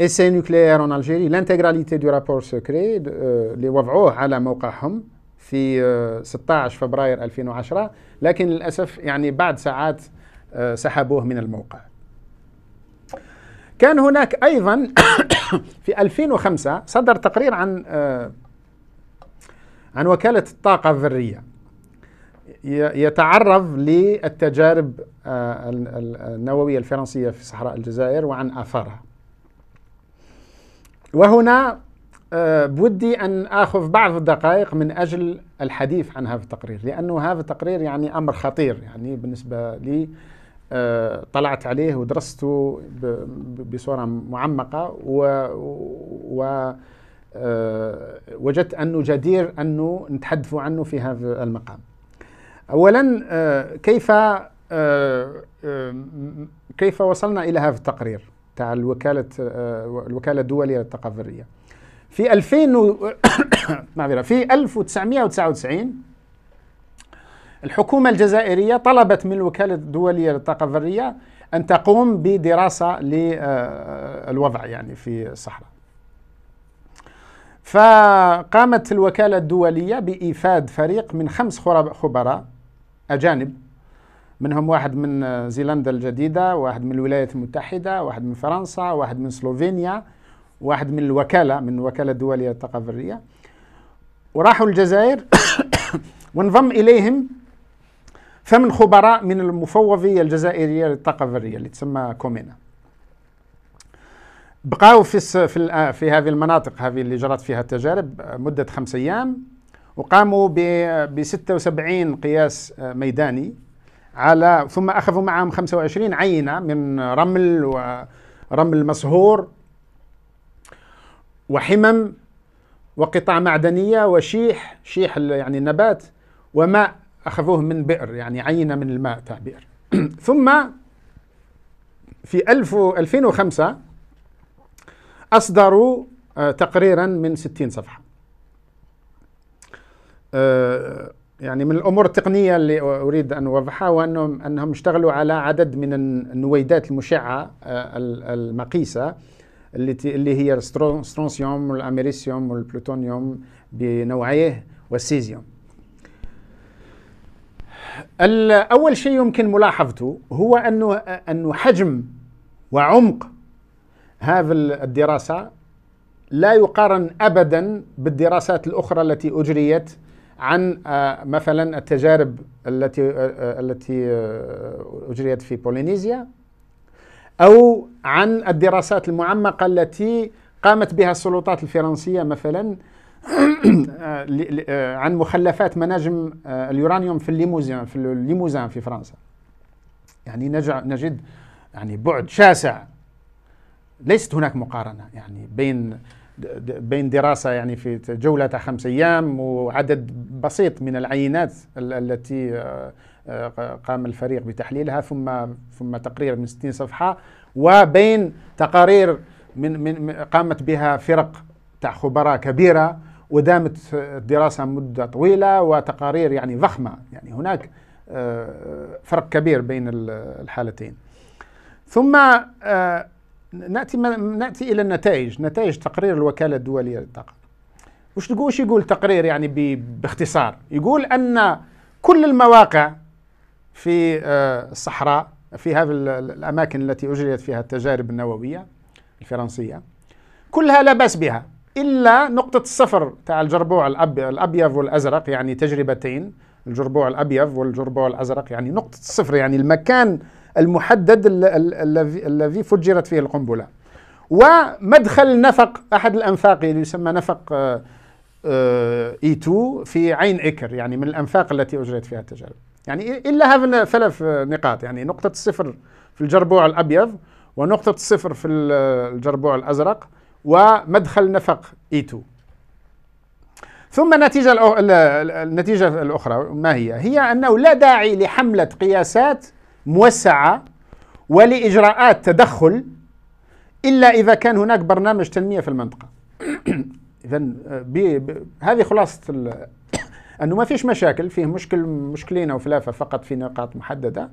اسي نوكليير ان الجيري لانتيغراليتي دو رابور سكري اللي وضعوه على موقعهم في 16 آه، فبراير 2010 لكن للاسف يعني بعد ساعات سحبوه من الموقع كان هناك أيضا في 2005 صدر تقرير عن آه، عن وكالة الطاقة الذرية يتعرض للتجارب آه، النووية الفرنسية في صحراء الجزائر وعن آثارها وهنا آه، بودي أن آخذ بعض الدقائق من أجل الحديث عن هذا التقرير لأنه هذا التقرير يعني أمر خطير يعني بالنسبة لي آه، طلعت عليه ودرسته بصوره معمقه و, و آه، وجدت انه جدير انه نتحدث عنه في هذا المقام. اولا آه، كيف كيف وصلنا الى هذا التقرير تاع الوكاله الوكاله الدوليه للتقاضي في 2000 معذره في 1999 الحكومة الجزائرية طلبت من الوكالة الدولية للطاقة الذرية أن تقوم بدراسة للوضع يعني في الصحراء فقامت الوكالة الدولية بإيفاد فريق من خمس خبراء أجانب منهم واحد من زيلندا الجديدة واحد من الولايات المتحدة واحد من فرنسا واحد من سلوفينيا واحد من الوكالة من الوكالة الدولية للطاقة الذرية وراحوا الجزائر وانضم إليهم ثمن خبراء من المفوضية الجزائرية للطاقة الذرية اللي تسمى كومينا بقاو في في, آه، في هذه المناطق هذه اللي جرت فيها التجارب آه، مدة خمس أيام وقاموا ب 76 قياس آه، ميداني على ثم أخذوا معهم 25 عينة من رمل ورمل مصهور وحمم وقطع معدنية وشيح شيح يعني النبات وماء أخذوه من بئر يعني عينة من الماء تاع بئر ثم في 2005 أصدروا آه، تقريرا من 60 صفحة آه، يعني من الأمور التقنية اللي أريد أن أوضحها وأنهم أنهم اشتغلوا على عدد من النويدات المشعة آه، المقيسة التي اللي هي السترونسيوم والأميريسيوم والبلوتونيوم بنوعيه والسيزيوم أول شيء يمكن ملاحظته هو أنه أنه حجم وعمق هذه الدراسة لا يقارن أبدا بالدراسات الأخرى التي أجريت عن آه، مثلا التجارب التي آه، آه، التي أجريت في بولينيزيا أو عن الدراسات المعمقة التي قامت بها السلطات الفرنسية مثلا آه، آه، عن مخلفات مناجم آه، اليورانيوم في الليموزين في الليموزان في فرنسا يعني نجد يعني بعد شاسع ليست هناك مقارنه يعني بين بين دراسه يعني في جوله خمس ايام وعدد بسيط من العينات التي قام الفريق بتحليلها ثم ثم تقرير من 60 صفحه وبين تقارير من من قامت بها فرق تاع خبراء كبيره ودامت الدراسة مدة طويلة وتقارير يعني ضخمة يعني هناك آه، فرق كبير بين الحالتين ثم آه، ناتي ناتي الى النتائج نتائج تقرير الوكاله الدوليه للطاقه وش تقول يقول تقرير يعني باختصار يقول ان كل المواقع في آه، الصحراء في هذه الاماكن التي اجريت فيها التجارب النوويه الفرنسيه كلها لا باس بها إلا نقطة الصفر تاع الجربوع الأبيض والأزرق يعني تجربتين الجربوع الأبيض والجربوع الأزرق يعني نقطة الصفر يعني المكان المحدد الذي فجرت فيه القنبلة ومدخل نفق أحد الأنفاق اللي يسمى نفق آه، آه، اي 2 في عين إكر يعني من الأنفاق التي أجريت فيها التجارب يعني إلا هذا ثلاث آه، نقاط يعني نقطة الصفر في الجربوع الأبيض ونقطة الصفر في الجربوع الأزرق ومدخل نفق E2 ثم النتيجة النتيجة الأخرى ما هي؟ هي أنه لا داعي لحملة قياسات موسعة ولإجراءات تدخل إلا إذا كان هناك برنامج تنمية في المنطقة إذا آه، هذه خلاصة أنه ما فيش مشاكل فيه مشكل مشكلين أو ثلاثة فقط في نقاط محددة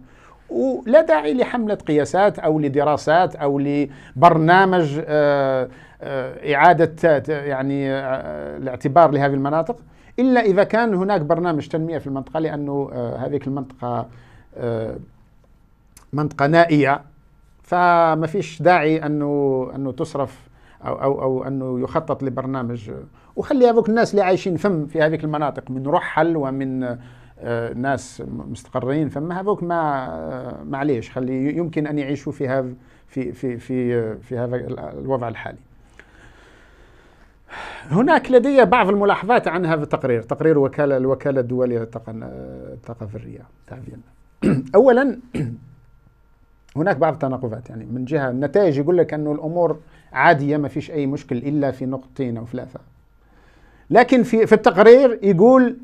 ولا داعي لحملة قياسات أو لدراسات أو لبرنامج آه، آه، إعادة يعني آه، الاعتبار لهذه المناطق إلا إذا كان هناك برنامج تنمية في المنطقة لأنه هذه المنطقة منطقة نائية فما فيش داعي أنه أنه تصرف أو أو أو أنه يخطط لبرنامج وخلي هذوك الناس اللي عايشين فم في هذيك المناطق من رحل ومن آه، ناس مستقرين فما هذوك ما آه، معليش خلي يمكن ان يعيشوا في هذا في في في في هذا الوضع الحالي هناك لدي بعض الملاحظات عن هذا التقرير تقرير وكالة الوكالة الدولية للطاقة الذرية أولا هناك بعض التناقضات يعني من جهة النتائج يقول لك أنه الأمور عادية ما فيش أي مشكل إلا في نقطتين أو ثلاثة لكن في في التقرير يقول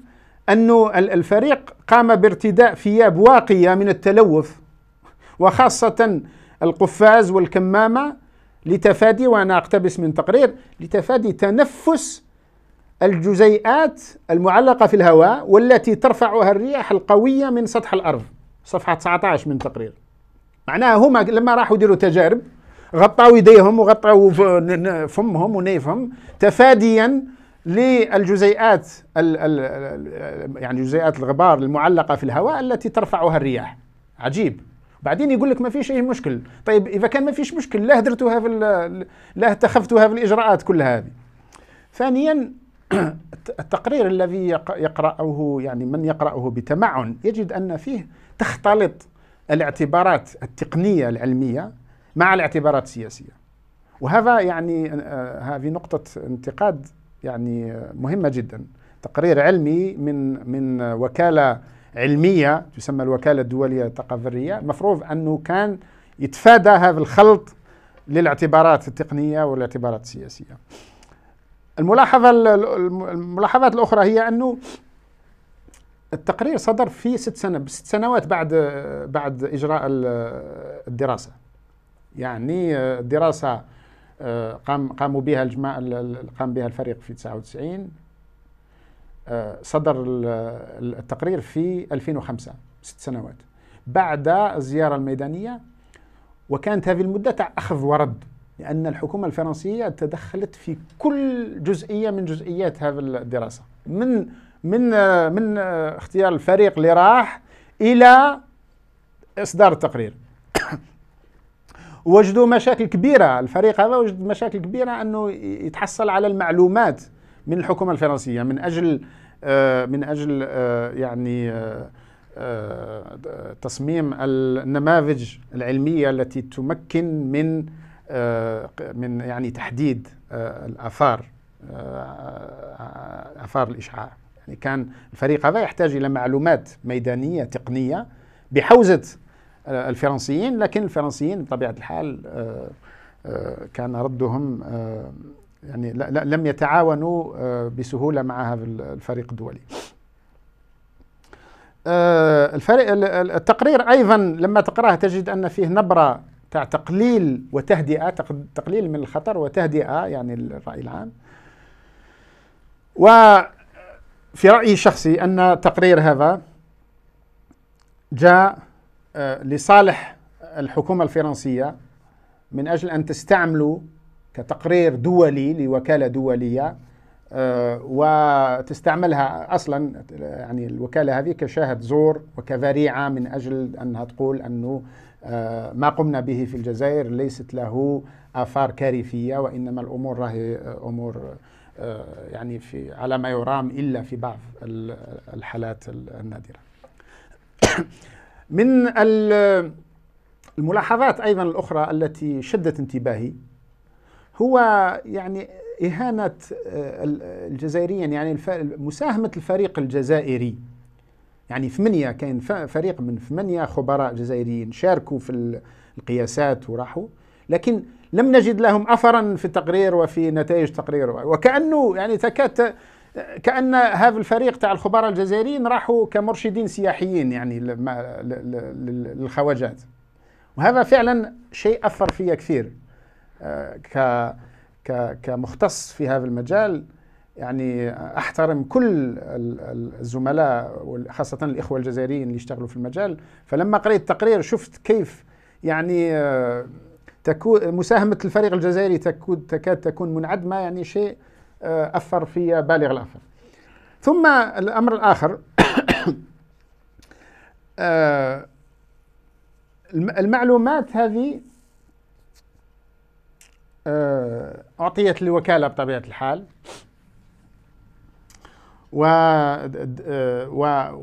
أن الفريق قام بارتداء ثياب واقية من التلوث وخاصة القفاز والكمامة لتفادي وأنا أقتبس من تقرير لتفادي تنفس الجزيئات المعلقة في الهواء والتي ترفعها الرياح القوية من سطح الأرض صفحة 19 من تقرير معناها هما لما راحوا يديروا تجارب غطوا يديهم وغطوا فمهم ونيفهم تفاديا للجزيئات ال ال يعني جزيئات الغبار المعلقة في الهواء التي ترفعها الرياح عجيب بعدين يقول لك ما فيش اي مشكل طيب اذا كان ما فيش مشكل لا درتوها في لا اتخذتوها في الاجراءات كل هذه ثانيا التقرير الذي يقرأه يعني من يقرأه بتمعن يجد أن فيه تختلط الاعتبارات التقنية العلمية مع الاعتبارات السياسية وهذا يعني آه، هذه نقطة انتقاد يعني مهمة جدا تقرير علمي من من وكالة علمية تسمى الوكالة الدولية للطاقة الذرية المفروض أنه كان يتفادى هذا الخلط للاعتبارات التقنية والاعتبارات السياسية الملاحظة الملاحظات الأخرى هي أنه التقرير صدر في ست سنوات ست سنوات بعد بعد إجراء الدراسة يعني الدراسة آه، قام قاموا بها الجماعة قام بها الفريق في 99 آه، صدر التقرير في 2005 ست سنوات بعد الزيارة الميدانية وكانت هذه المدة تاع أخذ ورد لأن الحكومة الفرنسية تدخلت في كل جزئية من جزئيات هذه الدراسة من من آه، من اختيار الفريق اللي راح إلى إصدار التقرير وجدوا مشاكل كبيره الفريق هذا وجد مشاكل كبيره انه يتحصل على المعلومات من الحكومه الفرنسيه من اجل آه، من اجل آه، يعني آه، تصميم النماذج العلميه التي تمكن من من يعني تحديد الاثار اثار الاشعاع يعني كان الفريق هذا يحتاج الى معلومات ميدانيه تقنيه بحوزه آه، الفرنسيين لكن الفرنسيين بطبيعة الحال آه، آه، كان ردهم يعني لم يتعاونوا بسهولة مع هذا الفريق الدولي الفريق التقرير أيضا لما تقرأه تجد أن فيه نبرة تاع تقليل وتهدئة تقليل من الخطر وتهدئة يعني الرأي العام وفي رأيي الشخصي أن تقرير هذا جاء آه، لصالح الحكومة الفرنسية من أجل أن تستعملوا كتقرير دولي لوكالة دولية آه، وتستعملها أصلا يعني الوكالة هذه كشاهد زور وكذريعة من أجل أنها تقول أنه آه، ما قمنا به في الجزائر ليست له آثار كارثية وإنما الأمور راهي أمور يعني في على ما يرام إلا في بعض الحالات النادرة من الملاحظات ايضا الاخرى التي شدت انتباهي هو يعني اهانه آه، الجزائريين يعني مساهمه الفريق الجزائري يعني ثمانيه كان فريق من ثمانيه خبراء جزائريين شاركوا في القياسات وراحوا لكن لم نجد لهم اثرا في التقرير وفي نتائج تقرير وكانه يعني تكاد كان هذا الفريق تاع الخبراء الجزائريين راحوا كمرشدين سياحيين يعني للخواجات وهذا فعلا شيء اثر فيا كثير آه، ك كمختص في هذا المجال يعني احترم كل الزملاء خاصه الاخوه الجزائريين اللي يشتغلوا في المجال فلما قريت التقرير شفت كيف يعني آه، مساهمه الفريق الجزائري تكاد تكون منعدمه يعني شيء آه، أثر في بالغ الأثر ثم الأمر الآخر آه، المعلومات هذه آه، أعطيت للوكالة بطبيعة الحال و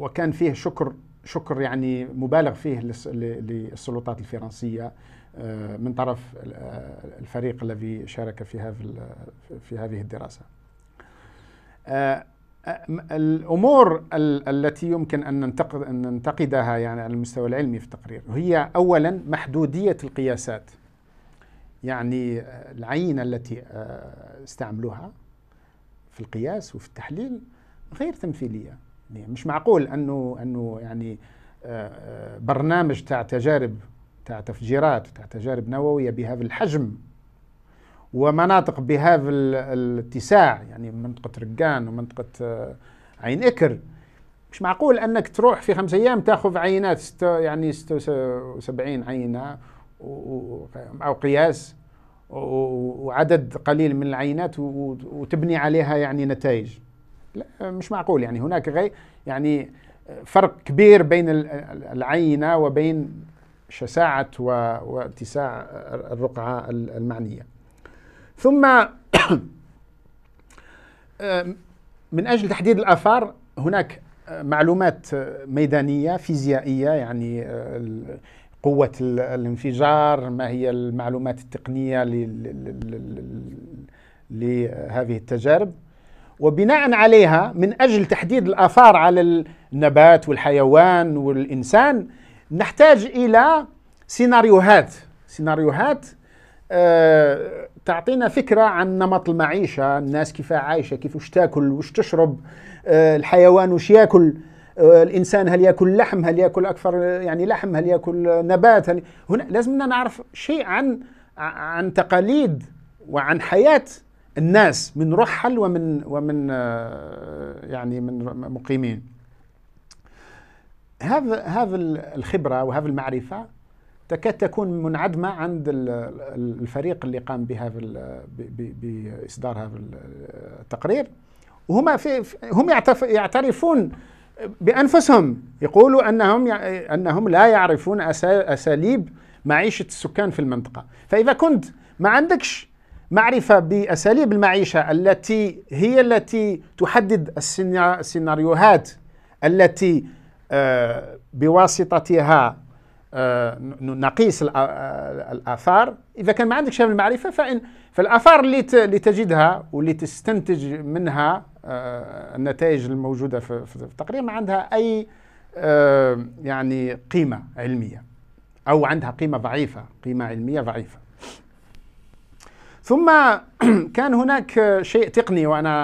وكان فيه شكر شكر يعني مبالغ فيه للسلطات الفرنسية آه، من طرف آه، الفريق الذي شارك في هذا في هذه الدراسه. آه، الامور التي يمكن ان ننتقد ان ننتقدها يعني على المستوى العلمي في التقرير هي اولا محدوديه القياسات. يعني العينه التي استعملوها في القياس وفي التحليل غير تمثيليه يعني مش معقول انه انه يعني برنامج تاع تجارب تاع تفجيرات تاع تجارب نووية بهذا الحجم ومناطق بهذا الاتساع يعني منطقة رقان ومنطقة آه، عين إكر مش معقول أنك تروح في خمس أيام تاخذ عينات ستة يعني 76 عينة أو قياس وعدد قليل من العينات وتبني عليها يعني نتائج لا مش معقول يعني هناك غير يعني آه، فرق كبير بين العينه وبين شساعة واتساع الرقعة المعنية ثم آه، من أجل تحديد الآثار هناك معلومات ميدانية فيزيائية يعني آه، قوة الانفجار ما هي المعلومات التقنية لهذه التجارب وبناء عليها من أجل تحديد الآثار على النبات والحيوان والإنسان نحتاج الى سيناريوهات سيناريوهات أه تعطينا فكره عن نمط المعيشه الناس كيف عايشه كيف وش تاكل وش تشرب أه الحيوان وش ياكل أه الانسان هل ياكل لحم هل ياكل اكثر يعني لحم هل ياكل نبات هل هنا لازمنا نعرف شيء عن عن تقاليد وعن حياه الناس من رحل ومن ومن آه، يعني من مقيمين هذا هذا الخبره وهذا المعرفه تكاد تكون منعدمه عند الفريق اللي قام بهذا باصدار هذا التقرير وهما في هم يعترفون بانفسهم يقولوا انهم انهم لا يعرفون اساليب معيشه السكان في المنطقه فاذا كنت ما عندكش معرفه باساليب المعيشه التي هي التي تحدد السيناريوهات التي آه، بواسطتها آه، نقيس آه، الاثار اذا كان ما عندكش هذه المعرفه فان فالاثار اللي اللي تجدها واللي تستنتج منها النتائج الموجوده في التقرير ما عندها اي يعني قيمه علميه او عندها قيمه ضعيفه قيمه علميه ضعيفه ثم كان هناك شيء تقني وانا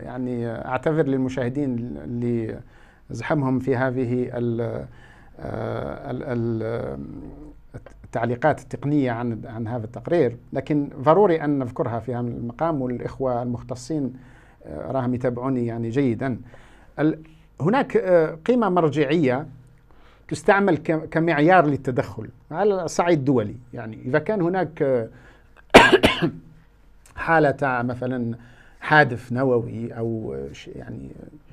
يعني اعتذر للمشاهدين اللي زحمهم في هذه آه، التعليقات التقنية عن عن هذا التقرير لكن ضروري أن نذكرها في هذا المقام والإخوة المختصين آه، راهم يتابعوني يعني جيدا هناك آه، قيمة مرجعية تستعمل كمعيار للتدخل على الصعيد الدولي يعني إذا كان هناك حالة مثلا حادث نووي أو يعني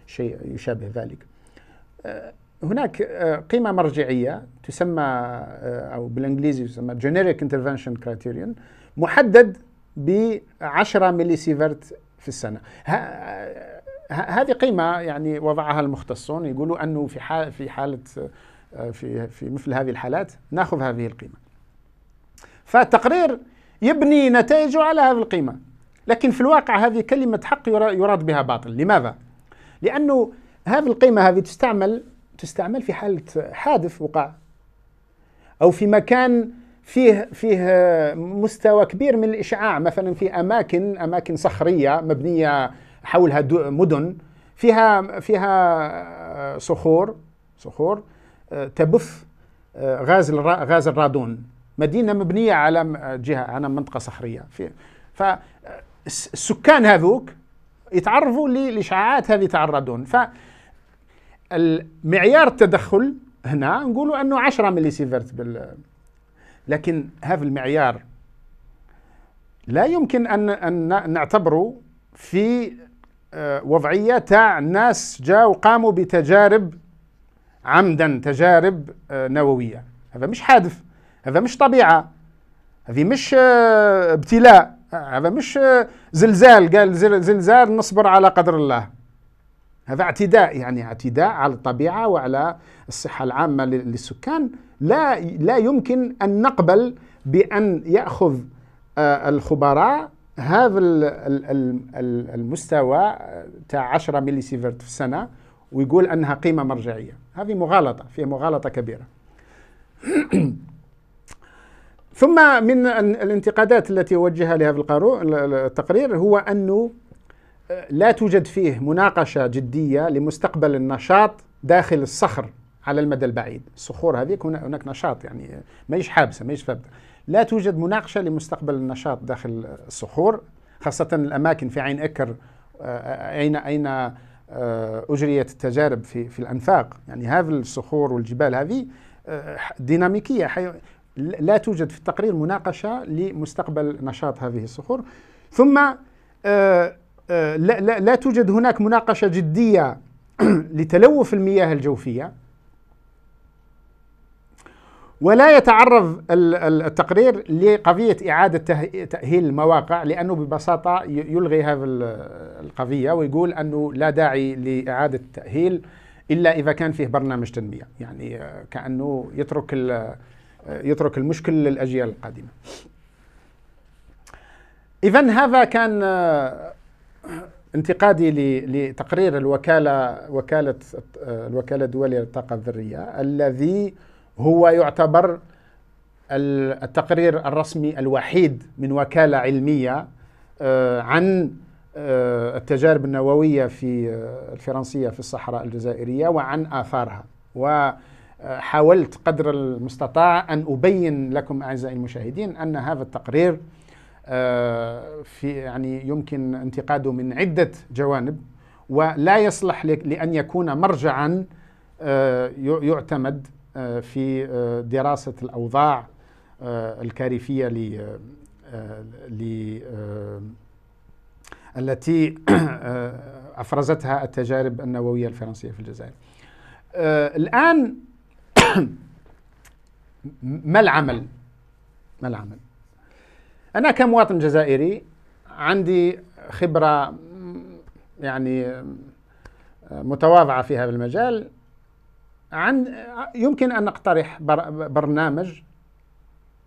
شيء يشابه ذلك آه، هناك آه، قيمة مرجعية تسمى آه، أو بالإنجليزي تسمى Generic Intervention Criterion محدد ب 10 ملي سيفرت في السنة هذه قيمة يعني وضعها المختصون يقولوا أنه في حال في حالة في في مثل هذه الحالات ناخذ هذه القيمة فالتقرير يبني نتائجه على هذه القيمة لكن في الواقع هذه كلمة حق يراد بها باطل لماذا؟ لأنه هذه القيمة هذه تستعمل تستعمل في حالة حادث وقع أو في مكان فيه فيه مستوى كبير من الإشعاع مثلا في أماكن أماكن صخرية مبنية حولها مدن فيها فيها صخور صخور آه، تبث آه، غاز غاز الرادون مدينة مبنية على جهة على منطقة صخرية فالسكان آه، هذوك يتعرضوا للإشعاعات هذه تعرضون ف المعيار التدخل هنا نقولوا انه 10 ملي سيفرت بال لكن هذا المعيار لا يمكن ان ان نعتبره في آه، وضعيه تاع ناس جاوا قاموا بتجارب عمدا تجارب آه، نوويه هذا مش حادث هذا مش طبيعه هذه مش آه، ابتلاء هذا مش زلزال قال زلزال نصبر على قدر الله هذا اعتداء يعني اعتداء على الطبيعة وعلى الصحة العامة للسكان لا لا يمكن أن نقبل بأن يأخذ آه، الخبراء هذا المستوى تاع 10 ملي سيفرت في السنة ويقول أنها قيمة مرجعية هذه مغالطة فيها مغالطة كبيرة ثم من الانتقادات التي وجهها لهذا القانون التقرير هو أنه لا توجد فيه مناقشه جديه لمستقبل النشاط داخل الصخر على المدى البعيد الصخور هذيك هناك نشاط يعني ماهيش حابسه ماهيش ثابته لا توجد مناقشه لمستقبل النشاط داخل الصخور خاصه الاماكن في عين اكر اين آه، اين آه، اجريت التجارب في في الانفاق يعني هذه الصخور والجبال هذه آه، ديناميكيه حي... لا توجد في التقرير مناقشه لمستقبل نشاط هذه الصخور ثم آه، لا, لا, لا توجد هناك مناقشة جدية لتلوث المياه الجوفية ولا يتعرض التقرير لقضية إعادة تأهيل المواقع لأنه ببساطة يلغي هذه القضية ويقول أنه لا داعي لإعادة التأهيل إلا إذا كان فيه برنامج تنمية يعني آه، كأنه يترك آه، يترك المشكل للأجيال القادمة إذا هذا كان انتقادي لتقرير الوكالة وكالة الوكالة الدولية للطاقة الذرية الذي هو يعتبر التقرير الرسمي الوحيد من وكالة علمية آه، عن آه، التجارب النووية في آه، الفرنسية في الصحراء الجزائرية وعن آثارها وحاولت قدر المستطاع أن أبين لكم أعزائي المشاهدين أن هذا التقرير آه، في يعني يمكن انتقاده من عدة جوانب ولا يصلح لأن يكون مرجعا آه، يعتمد آه، في دراسة الأوضاع الكارثية التي أفرزتها التجارب النووية الفرنسية في الجزائر الآن ما العمل؟ ما العمل؟ أنا كمواطن جزائري عندي خبرة يعني متواضعة في هذا المجال عن يمكن أن نقترح برنامج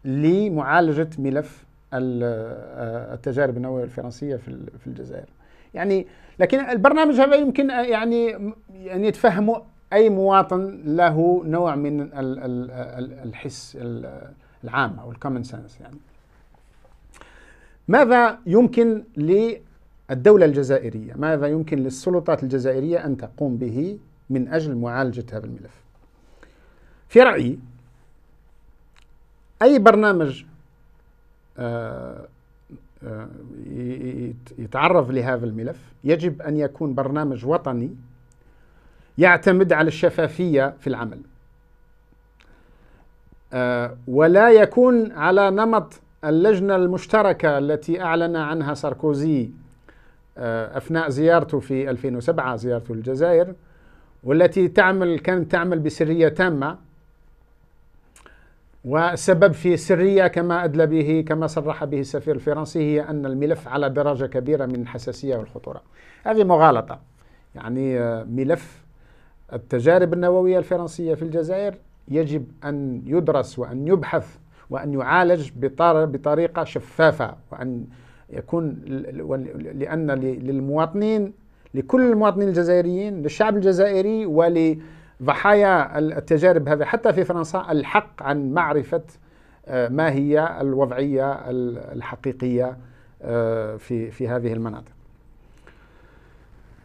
لمعالجة ملف التجارب النووية الفرنسية في الجزائر يعني لكن البرنامج هذا يمكن يعني أن يتفهمه أي مواطن له نوع من الحس العام أو الكومن سنس يعني ماذا يمكن للدولة الجزائرية ماذا يمكن للسلطات الجزائرية أن تقوم به من أجل معالجة هذا الملف في رأيي أي برنامج آه، آه، يتعرض لهذا الملف يجب أن يكون برنامج وطني يعتمد على الشفافية في العمل آه، ولا يكون على نمط اللجنة المشتركة التي أعلن عنها ساركوزي آه، أثناء زيارته في 2007 زيارته للجزائر والتي تعمل كانت تعمل بسرية تامة وسبب في سرية كما أدلى به كما صرح به السفير الفرنسي هي أن الملف على درجة كبيرة من الحساسية والخطورة هذه مغالطة يعني آه، ملف التجارب النووية الفرنسية في الجزائر يجب أن يدرس وأن يبحث وأن يعالج بطريقة شفافة وأن يكون لأن للمواطنين لكل المواطنين الجزائريين للشعب الجزائري ولضحايا التجارب هذه حتى في فرنسا الحق عن معرفة آه، ما هي الوضعية الحقيقية آه، في في هذه المناطق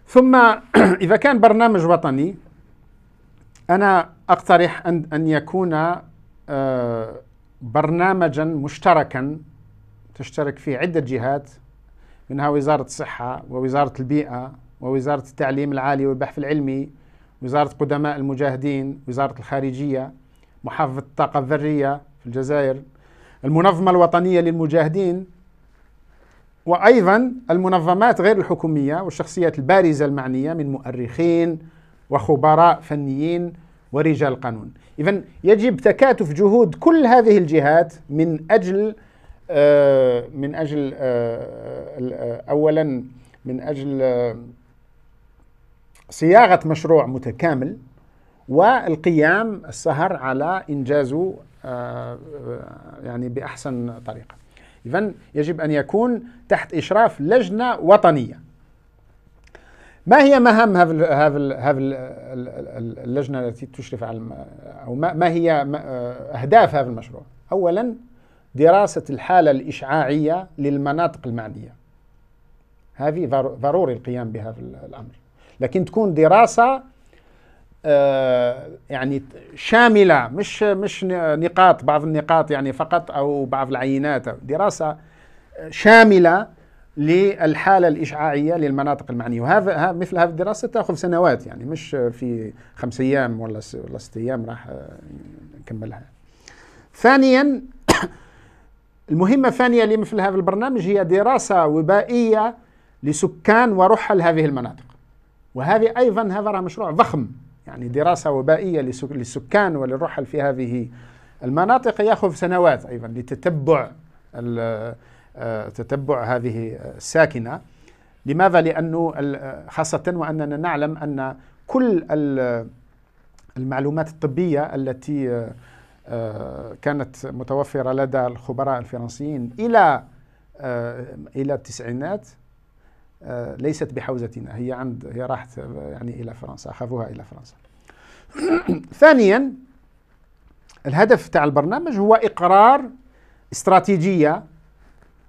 ثم إذا كان برنامج وطني أنا أقترح أن أن يكون آه، برنامجا مشتركا تشترك فيه عدة جهات منها وزارة الصحة ووزارة البيئة ووزارة التعليم العالي والبحث العلمي وزارة قدماء المجاهدين وزارة الخارجية محافظة الطاقة الذرية في الجزائر المنظمة الوطنية للمجاهدين وأيضا المنظمات غير الحكومية والشخصيات البارزة المعنية من مؤرخين وخبراء فنيين ورجال قانون إذا يجب تكاتف جهود كل هذه الجهات من أجل آه، من أجل آه، آه، أولا من أجل صياغة مشروع متكامل والقيام السهر على إنجازه يعني بأحسن طريقة إذا يجب أن يكون تحت إشراف لجنة وطنية ما هي مهام هذه اللجنه التي تشرف على او ما هي آه، اهداف هذا المشروع؟ اولا دراسه الحاله الاشعاعيه للمناطق المعنيه. هذه ضروري القيام بهذا الامر. لكن تكون دراسه آه، يعني شامله مش مش نقاط بعض النقاط يعني فقط او بعض العينات دراسه آه، شامله للحاله الاشعاعيه للمناطق المعنيه وهذا مثل هذه الدراسه تاخذ سنوات يعني مش في خمس ايام ولا ولا ست ايام راح آه، نكملها. ثانيا المهمه الثانيه لمثل هذا البرنامج هي دراسه وبائيه لسكان ورحل هذه المناطق. وهذه ايضا هذا راه مشروع ضخم يعني دراسه وبائيه للسكان وللرحل في هذه المناطق ياخذ سنوات ايضا لتتبع آه، تتبع هذه الساكنة آه، لماذا؟ لأنه آه، خاصة وأننا نعلم أن كل المعلومات الطبية التي كانت متوفرة لدى الخبراء الفرنسيين إلى إلى التسعينات ليست بحوزتنا هي عند هي راحت يعني إلى فرنسا أخذوها إلى فرنسا ثانيا الهدف تاع البرنامج هو إقرار استراتيجية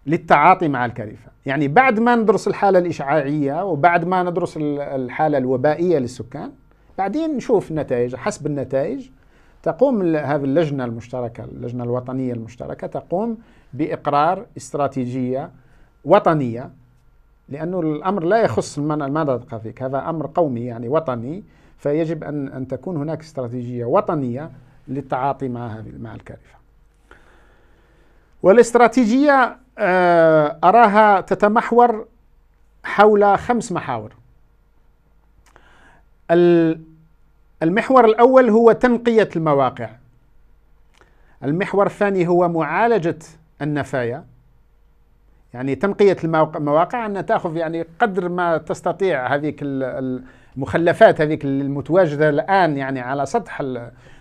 للتعاطي مع الكارثه يعني بعد ما ندرس الحاله الاشعاعيه وبعد ما ندرس الحاله الوبائيه للسكان بعدين نشوف النتائج حسب النتائج تقوم هذه اللجنه المشتركه اللجنه الوطنيه المشتركه تقوم باقرار استراتيجيه وطنيه لانه الامر لا يخص المناطق فيك هذا امر قومي يعني وطني فيجب ان ان تكون هناك استراتيجيه وطنيه للتعاطي مع هذه مع الكارثه والاستراتيجيه آه، أراها تتمحور حول خمس محاور المحور الأول هو تنقية المواقع المحور الثاني هو معالجة النفايا يعني تنقية المواقع أن تأخذ يعني قدر ما تستطيع هذيك المخلفات هذيك المتواجدة الآن يعني على سطح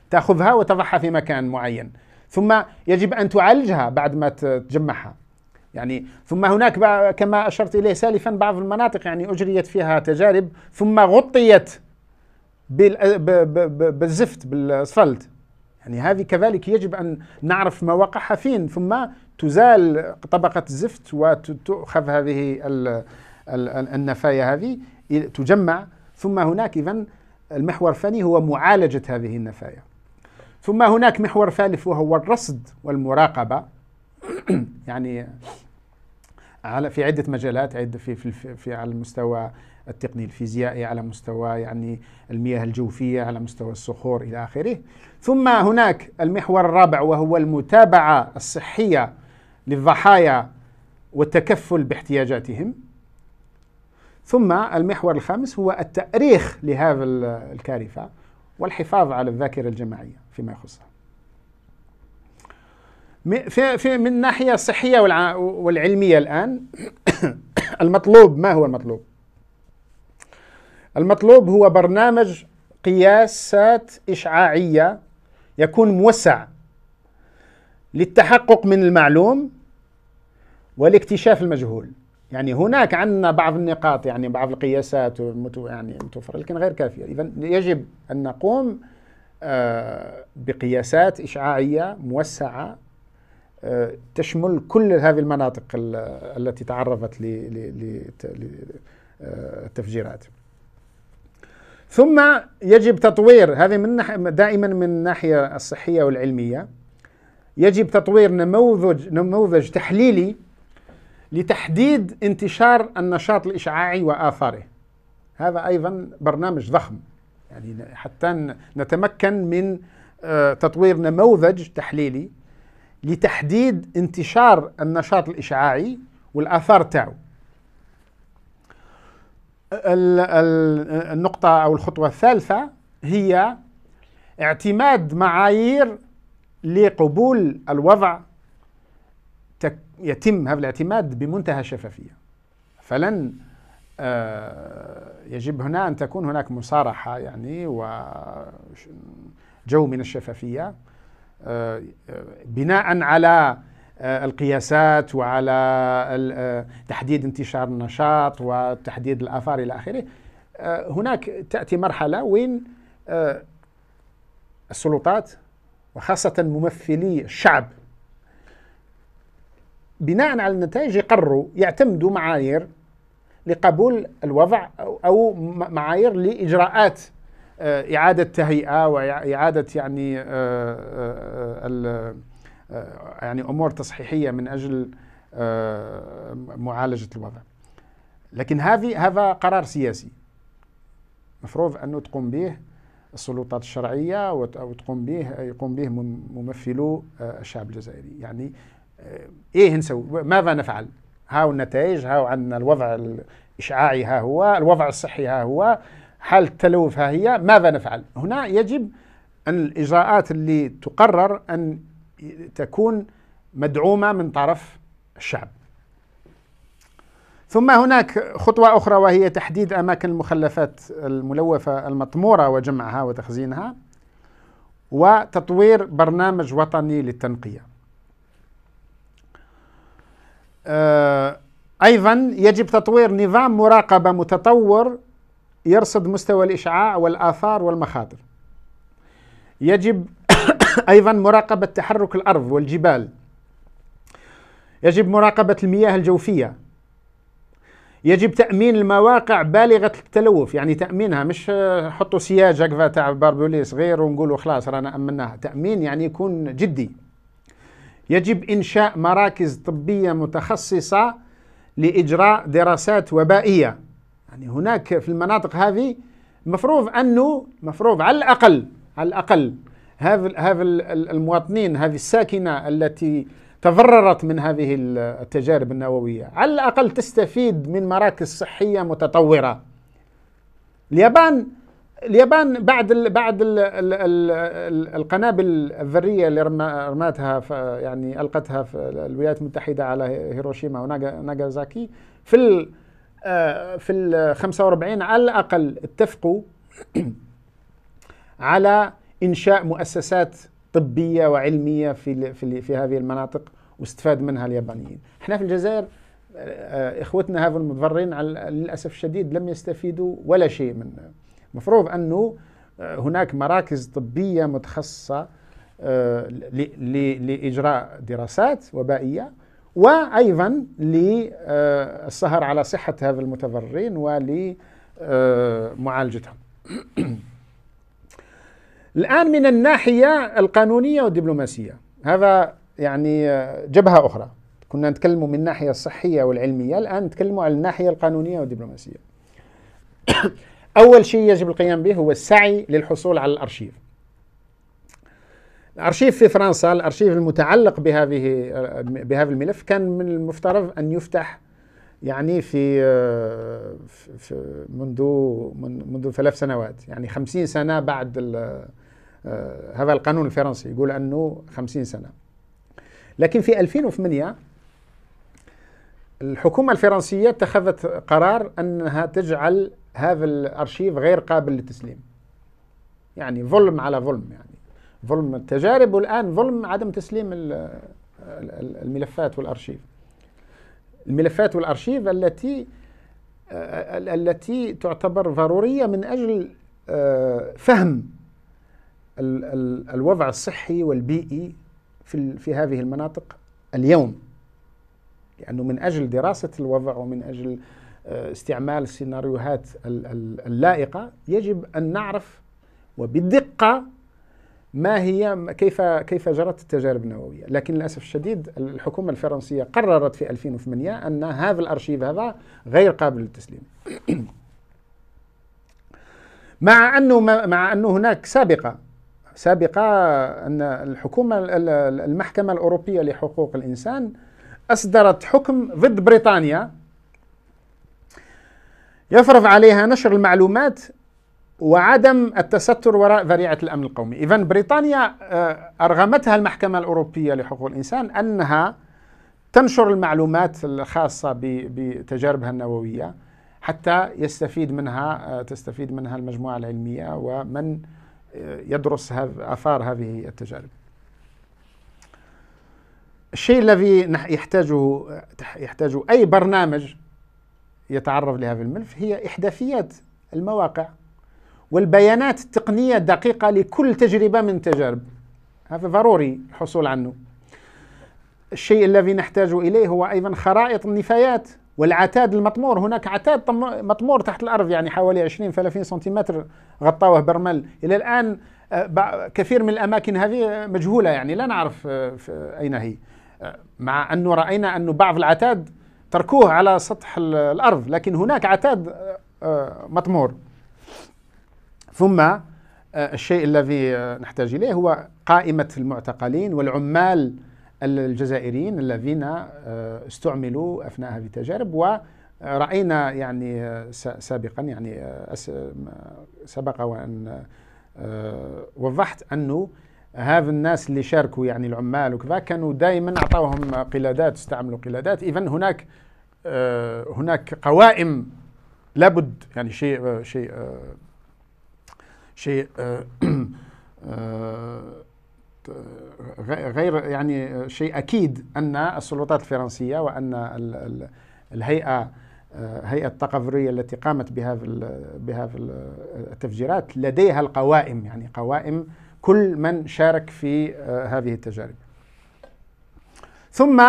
تأخذها وتضعها في مكان معين ثم يجب أن تعالجها بعد ما تجمعها يعني ثم هناك كما أشرت إليه سالفا بعض المناطق يعني أجريت فيها تجارب ثم غطيت بالزفت بالأسفلت يعني هذه كذلك يجب أن نعرف مواقعها فين ثم تزال طبقة الزفت وتؤخذ هذه النفايا هذه تجمع ثم هناك إذا المحور الثاني هو معالجة هذه النفايا ثم هناك محور ثالث وهو الرصد والمراقبة يعني على في عده مجالات عده في في, في على المستوى التقني الفيزيائي على مستوى يعني المياه الجوفيه على مستوى الصخور الى اخره ثم هناك المحور الرابع وهو المتابعه الصحيه للضحايا والتكفل باحتياجاتهم ثم المحور الخامس هو التأريخ لهذا الكارثة والحفاظ على الذاكرة الجماعية فيما يخصها في في من الناحيه الصحيه والعلميه الان المطلوب ما هو المطلوب؟ المطلوب هو برنامج قياسات اشعاعيه يكون موسع للتحقق من المعلوم والاكتشاف المجهول يعني هناك عندنا بعض النقاط يعني بعض القياسات يعني متوفرة لكن غير كافية إذا يجب أن نقوم آه، بقياسات إشعاعية موسعة تشمل كل هذه المناطق التي تعرضت للتفجيرات آه، ثم يجب تطوير هذه من دائما من الناحيه الصحيه والعلميه يجب تطوير نموذج نموذج تحليلي لتحديد انتشار النشاط الاشعاعي واثاره هذا ايضا برنامج ضخم يعني حتى نتمكن من آه، تطوير نموذج تحليلي لتحديد انتشار النشاط الإشعاعي والآثار تاعو النقطة أو الخطوة الثالثة هي اعتماد معايير لقبول الوضع يتم هذا الاعتماد بمنتهى الشفافية فلن آه، يجب هنا أن تكون هناك مصارحة يعني وجو من الشفافية آه، آه، بناء على آه، القياسات وعلى تحديد انتشار النشاط وتحديد الآثار إلى آخره هناك تأتي مرحلة وين السلطات وخاصة ممثلي الشعب بناء على النتائج يقرروا يعتمدوا معايير لقبول الوضع أو معايير لإجراءات آه، إعادة تهيئة وإعادة يعني آه، آه، يعني أمور تصحيحية من أجل معالجة الوضع لكن هذه هذا قرار سياسي مفروض أنه تقوم به السلطات الشرعية وتقوم به يقوم به ممثلو الشعب الجزائري يعني إيه نسوي ماذا نفعل هاو النتائج هاو عندنا الوضع الإشعاعي ها هو الوضع الصحي ها هو حالة ها هي ماذا نفعل هنا يجب أن الإجراءات اللي تقرر أن تكون مدعومة من طرف الشعب ثم هناك خطوة أخرى وهي تحديد أماكن المخلفات الملوثة المطمورة وجمعها وتخزينها وتطوير برنامج وطني للتنقية آه، أيضا يجب تطوير نظام مراقبة متطور يرصد مستوى الإشعاع والآثار والمخاطر يجب أيضا مراقبة تحرك الأرض والجبال يجب مراقبة المياه الجوفية يجب تأمين المواقع بالغة التلوث يعني تأمينها مش حطوا سياج هكذا تاع باربولي صغير ونقولوا خلاص رانا أمناها تأمين يعني يكون جدي يجب إنشاء مراكز طبية متخصصة لإجراء دراسات وبائية يعني هناك في المناطق هذه المفروض انه مفروض على الاقل على الاقل هذا هذا المواطنين هذه الساكنه التي تضررت من هذه التجارب النوويه على الاقل تستفيد من مراكز صحيه متطوره اليابان اليابان بعد الـ بعد الـ الـ الـ القنابل الذريه اللي رماتها يعني القتها في الولايات المتحده على هيروشيما وناغازاكي في آه، في ال 45 على الأقل اتفقوا على إنشاء مؤسسات طبية وعلمية في, في, في هذه المناطق واستفاد منها اليابانيين احنا في الجزائر آه، إخوتنا هذول المتضررين للأسف الشديد لم يستفيدوا ولا شيء من المفروض أنه آه، هناك مراكز طبية متخصصة لإجراء دراسات وبائية وأيضا للسهر آه، على صحة هذا المتضررين ولمعالجتهم آه، الآن من الناحية القانونية والدبلوماسية هذا يعني آه، جبهة أخرى كنا نتكلم من الناحية الصحية والعلمية الآن نتكلم على الناحية القانونية والدبلوماسية أول شيء يجب القيام به هو السعي للحصول على الأرشيف الارشيف في فرنسا الارشيف المتعلق بهذه بهذا الملف كان من المفترض ان يفتح يعني في, في منذ منذ ثلاث سنوات يعني خمسين سنة بعد هذا القانون الفرنسي يقول أنه خمسين سنة لكن في 2008 الحكومة الفرنسية اتخذت قرار أنها تجعل هذا الأرشيف غير قابل للتسليم يعني ظلم على ظلم يعني ظلم التجارب والان ظلم عدم تسليم الملفات والارشيف الملفات والارشيف التي آه، التي تعتبر ضروريه من اجل آه، فهم الوضع الصحي والبيئي في في هذه المناطق اليوم لانه يعني من اجل دراسه الوضع ومن اجل آه، استعمال السيناريوهات اللائقه يجب ان نعرف وبدقه ما هي كيف كيف جرت التجارب النوويه لكن للاسف الشديد الحكومه الفرنسيه قررت في 2008 ان هذا الارشيف هذا غير قابل للتسليم مع انه مع انه هناك سابقه سابقه ان الحكومه المحكمه الاوروبيه لحقوق الانسان اصدرت حكم ضد بريطانيا يفرض عليها نشر المعلومات وعدم التستر وراء ذريعه الامن القومي، اذا بريطانيا آه، ارغمتها المحكمه الاوروبيه لحقوق الانسان انها تنشر المعلومات الخاصه بتجاربها النوويه حتى يستفيد منها آه، تستفيد منها المجموعه العلميه ومن آه، يدرس اثار هذه التجارب. الشيء الذي يحتاجه يحتاج اي برنامج يتعرض لهذا الملف هي احداثيات المواقع والبيانات التقنية الدقيقة لكل تجربة من التجارب هذا ضروري الحصول عنه الشيء الذي نحتاج إليه هو أيضا خرائط النفايات والعتاد المطمور هناك عتاد مطمور تحت الأرض يعني حوالي 20 30 سنتيمتر غطاوه برمل إلى الآن آه، كثير من الأماكن هذه مجهولة يعني لا نعرف آه، أين هي آه، مع أنه رأينا أن بعض العتاد تركوه على سطح الأرض لكن هناك عتاد مطمور ثم آه، الشيء الذي آه، نحتاج اليه هو قائمه المعتقلين والعمال الجزائريين الذين آه، استعملوا اثناء هذه التجارب وراينا يعني سابقا يعني سبق وان وضحت انه هذا الناس اللي شاركوا يعني العمال وكذا كانوا دائما اعطوهم قلادات استعملوا قلادات اذا هناك هناك قوائم لابد يعني شيء شيء شيء آه، آه، غير يعني آه، شيء اكيد ان السلطات الفرنسيه وان الهيئه هيئه التقفريه التي قامت بهذا بهذا التفجيرات لديها القوائم يعني قوائم كل من شارك في هذه التجارب. ثم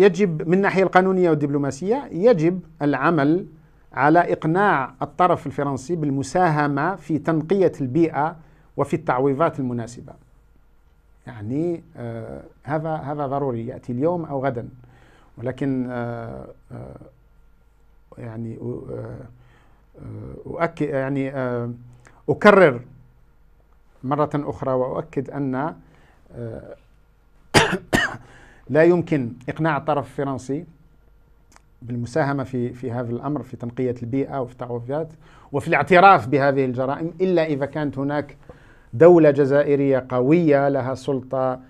يجب من الناحيه القانونيه والدبلوماسيه يجب العمل على إقناع الطرف الفرنسي بالمساهمة في تنقية البيئة وفي التعويضات المناسبة يعني آه هذا هذا ضروري يأتي اليوم أو غدا ولكن آه آه يعني آه، أؤكد يعني آه، أكرر مرة أخرى وأؤكد أن آه، لا يمكن إقناع الطرف الفرنسي بالمساهمة في في هذا الأمر في تنقية البيئة وفي التعويضات وفي الاعتراف بهذه الجرائم إلا إذا كانت هناك دولة جزائرية قوية لها سلطة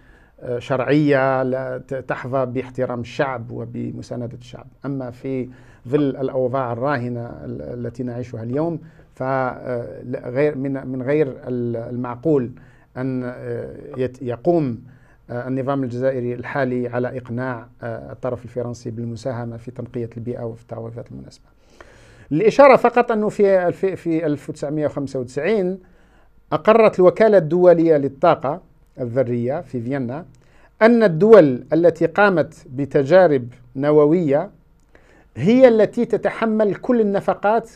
آه، شرعية تحظى باحترام الشعب وبمساندة الشعب أما في ظل الأوضاع الراهنة التي نعيشها اليوم فغير آه، من غير المعقول أن آه، يقوم آه، النظام الجزائري الحالي على إقناع آه، الطرف الفرنسي بالمساهمة في تنقية البيئة وفي التعويضات المناسبة الإشارة فقط أنه في, 1995 أقرت الوكالة الدولية للطاقة الذرية في فيينا أن الدول التي قامت بتجارب نووية هي التي تتحمل كل النفقات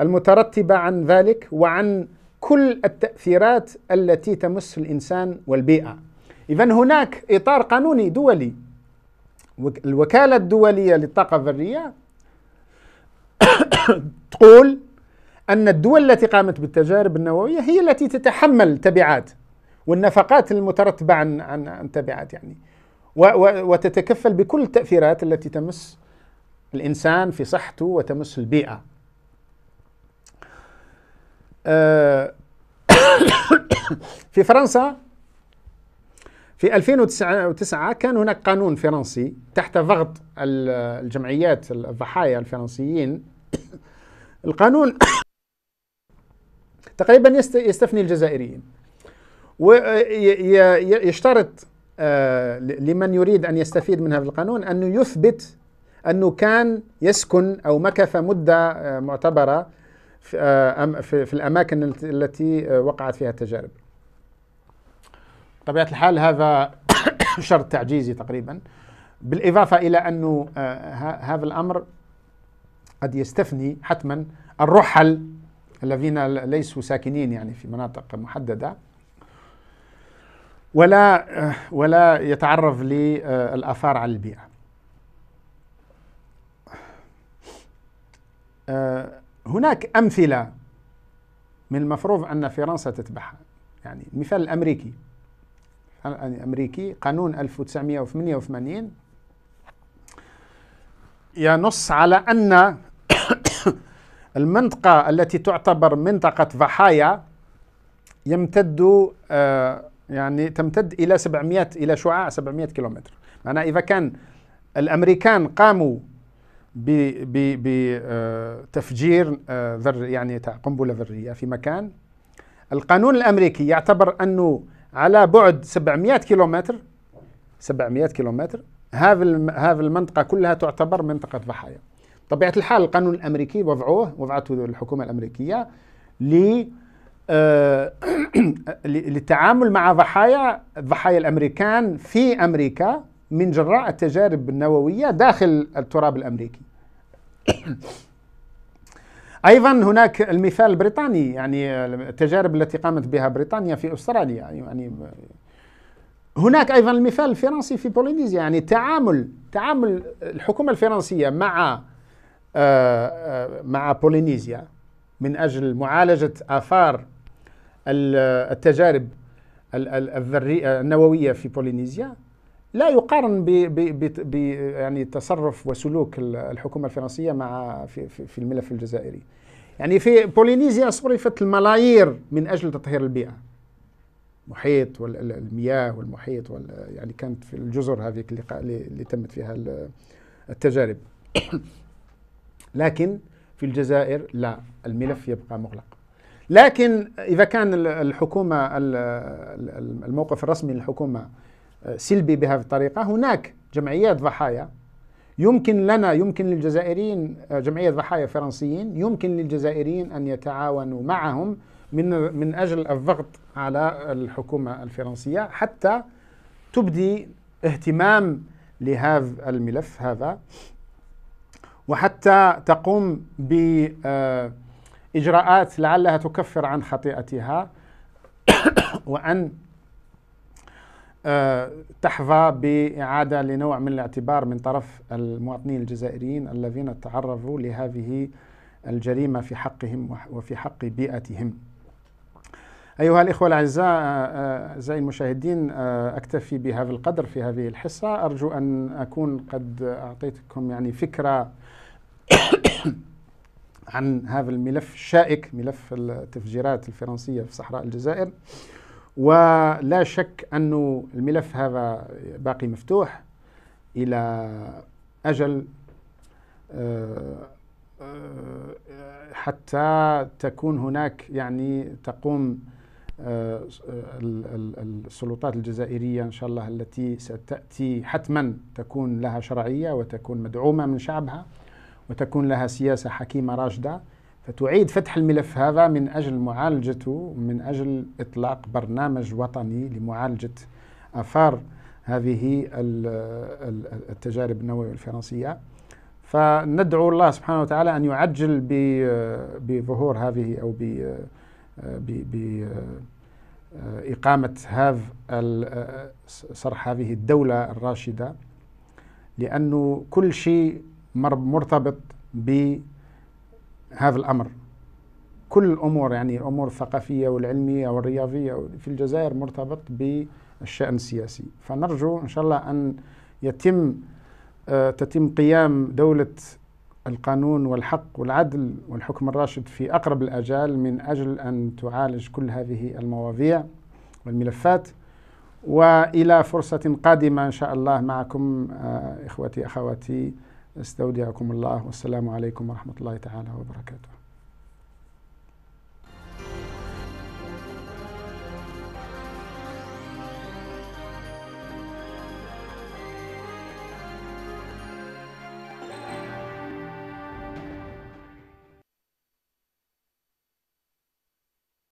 المترتبة عن ذلك وعن كل التأثيرات التي تمس الإنسان والبيئة إذا هناك إطار قانوني دولي الوكالة الدولية للطاقة الذرية تقول أن الدول التي قامت بالتجارب النووية هي التي تتحمل التبعات والنفقات المترتبة عن عن عن التبعات يعني وتتكفل بكل التأثيرات التي تمس الإنسان في صحته وتمس البيئة آه، في فرنسا في 2009 كان هناك قانون فرنسي تحت ضغط الجمعيات الضحايا الفرنسيين القانون تقريبا يستثني الجزائريين ويشترط آه، لمن يريد ان يستفيد من هذا القانون ان يثبت انه كان يسكن او مكث مده آه، معتبره آه، في الاماكن التي وقعت فيها التجارب بطبيعة الحال هذا شرط تعجيزي تقريبا بالإضافة إلى أنه آه، هذا الأمر قد يستثني حتما الرحل الذين ليسوا ساكنين يعني في مناطق محددة ولا آه، ولا يتعرض للآثار آه، على البيئة هناك أمثلة من المفروض أن فرنسا تتبعها يعني المثال الأمريكي الامريكي يعني قانون 1988 ينص على أن المنطقة التي تعتبر منطقة ضحايا يمتد آه، يعني تمتد إلى 700 إلى شعاع 700 كيلومتر معناها إذا كان الأمريكان قاموا بتفجير آه، آه، ذر يعني قنبلة ذرية في مكان القانون الأمريكي يعتبر أنه على بعد 700 كيلومتر 700 كيلومتر هذه المنطقه كلها تعتبر منطقه ضحايا طبيعه الحال القانون الامريكي وضعوه وضعته الحكومه الامريكيه آه، ل للتعامل مع ضحايا ضحايا الامريكان في امريكا من جراء التجارب النوويه داخل التراب الامريكي ايضا هناك المثال البريطاني يعني التجارب التي قامت بها بريطانيا في استراليا يعني هناك ايضا المثال الفرنسي في بولينيزيا يعني تعامل تعامل الحكومه الفرنسيه مع آه، آه، مع بولينيزيا من اجل معالجه اثار التجارب الذريه النوويه في بولينيزيا لا يقارن ب ب ب يعني تصرف وسلوك الحكومه الفرنسيه مع في, في, في الملف الجزائري يعني في بولينيزيا صرفت الملايير من اجل تطهير البيئه المحيط والمياه والمحيط وال يعني كانت في الجزر هذيك اللي, اللي تمت فيها التجارب لكن في الجزائر لا الملف يبقى مغلق لكن اذا كان الحكومه الموقف الرسمي للحكومه سلبي بهذه الطريقة هناك جمعيات ضحايا يمكن لنا يمكن للجزائريين آه، جمعية ضحايا فرنسيين يمكن للجزائريين أن يتعاونوا معهم من من أجل الضغط على الحكومة الفرنسية حتى تبدي اهتمام لهذا الملف هذا وحتى تقوم بإجراءات آه، لعلها تكفر عن خطيئتها وأن آه، تحظى بإعادة لنوع من الاعتبار من طرف المواطنين الجزائريين الذين تعرضوا لهذه الجريمة في حقهم وفي حق بيئتهم أيها الإخوة الأعزاء آه، آه، أعزائي المشاهدين أكتفي بهذا القدر في هذه الحصة أرجو أن أكون قد أعطيتكم يعني فكرة عن هذا الملف الشائك ملف التفجيرات الفرنسية في صحراء الجزائر ولا شك أن الملف هذا باقي مفتوح إلى أجل آه، آه، حتى تكون هناك يعني تقوم آه، السلطات الجزائرية إن شاء الله التي ستأتي حتما تكون لها شرعية وتكون مدعومة من شعبها وتكون لها سياسة حكيمة راشدة فتعيد فتح الملف هذا من أجل معالجته من أجل إطلاق برنامج وطني لمعالجة آثار هذه التجارب النووية الفرنسية فندعو الله سبحانه وتعالى أن يعجل بظهور هذه أو بإقامة هذا صرح هذه الدولة الراشدة لأنه كل شيء مرتبط ب هذا الأمر كل الأمور يعني الأمور الثقافية والعلمية والرياضية في الجزائر مرتبط بالشأن السياسي فنرجو إن شاء الله أن يتم آه، تتم قيام دولة القانون والحق والعدل والحكم الراشد في أقرب الأجال من أجل أن تعالج كل هذه المواضيع والملفات وإلى فرصة قادمة إن شاء الله معكم آه، إخوتي أخواتي استودعكم الله والسلام عليكم ورحمة الله تعالى وبركاته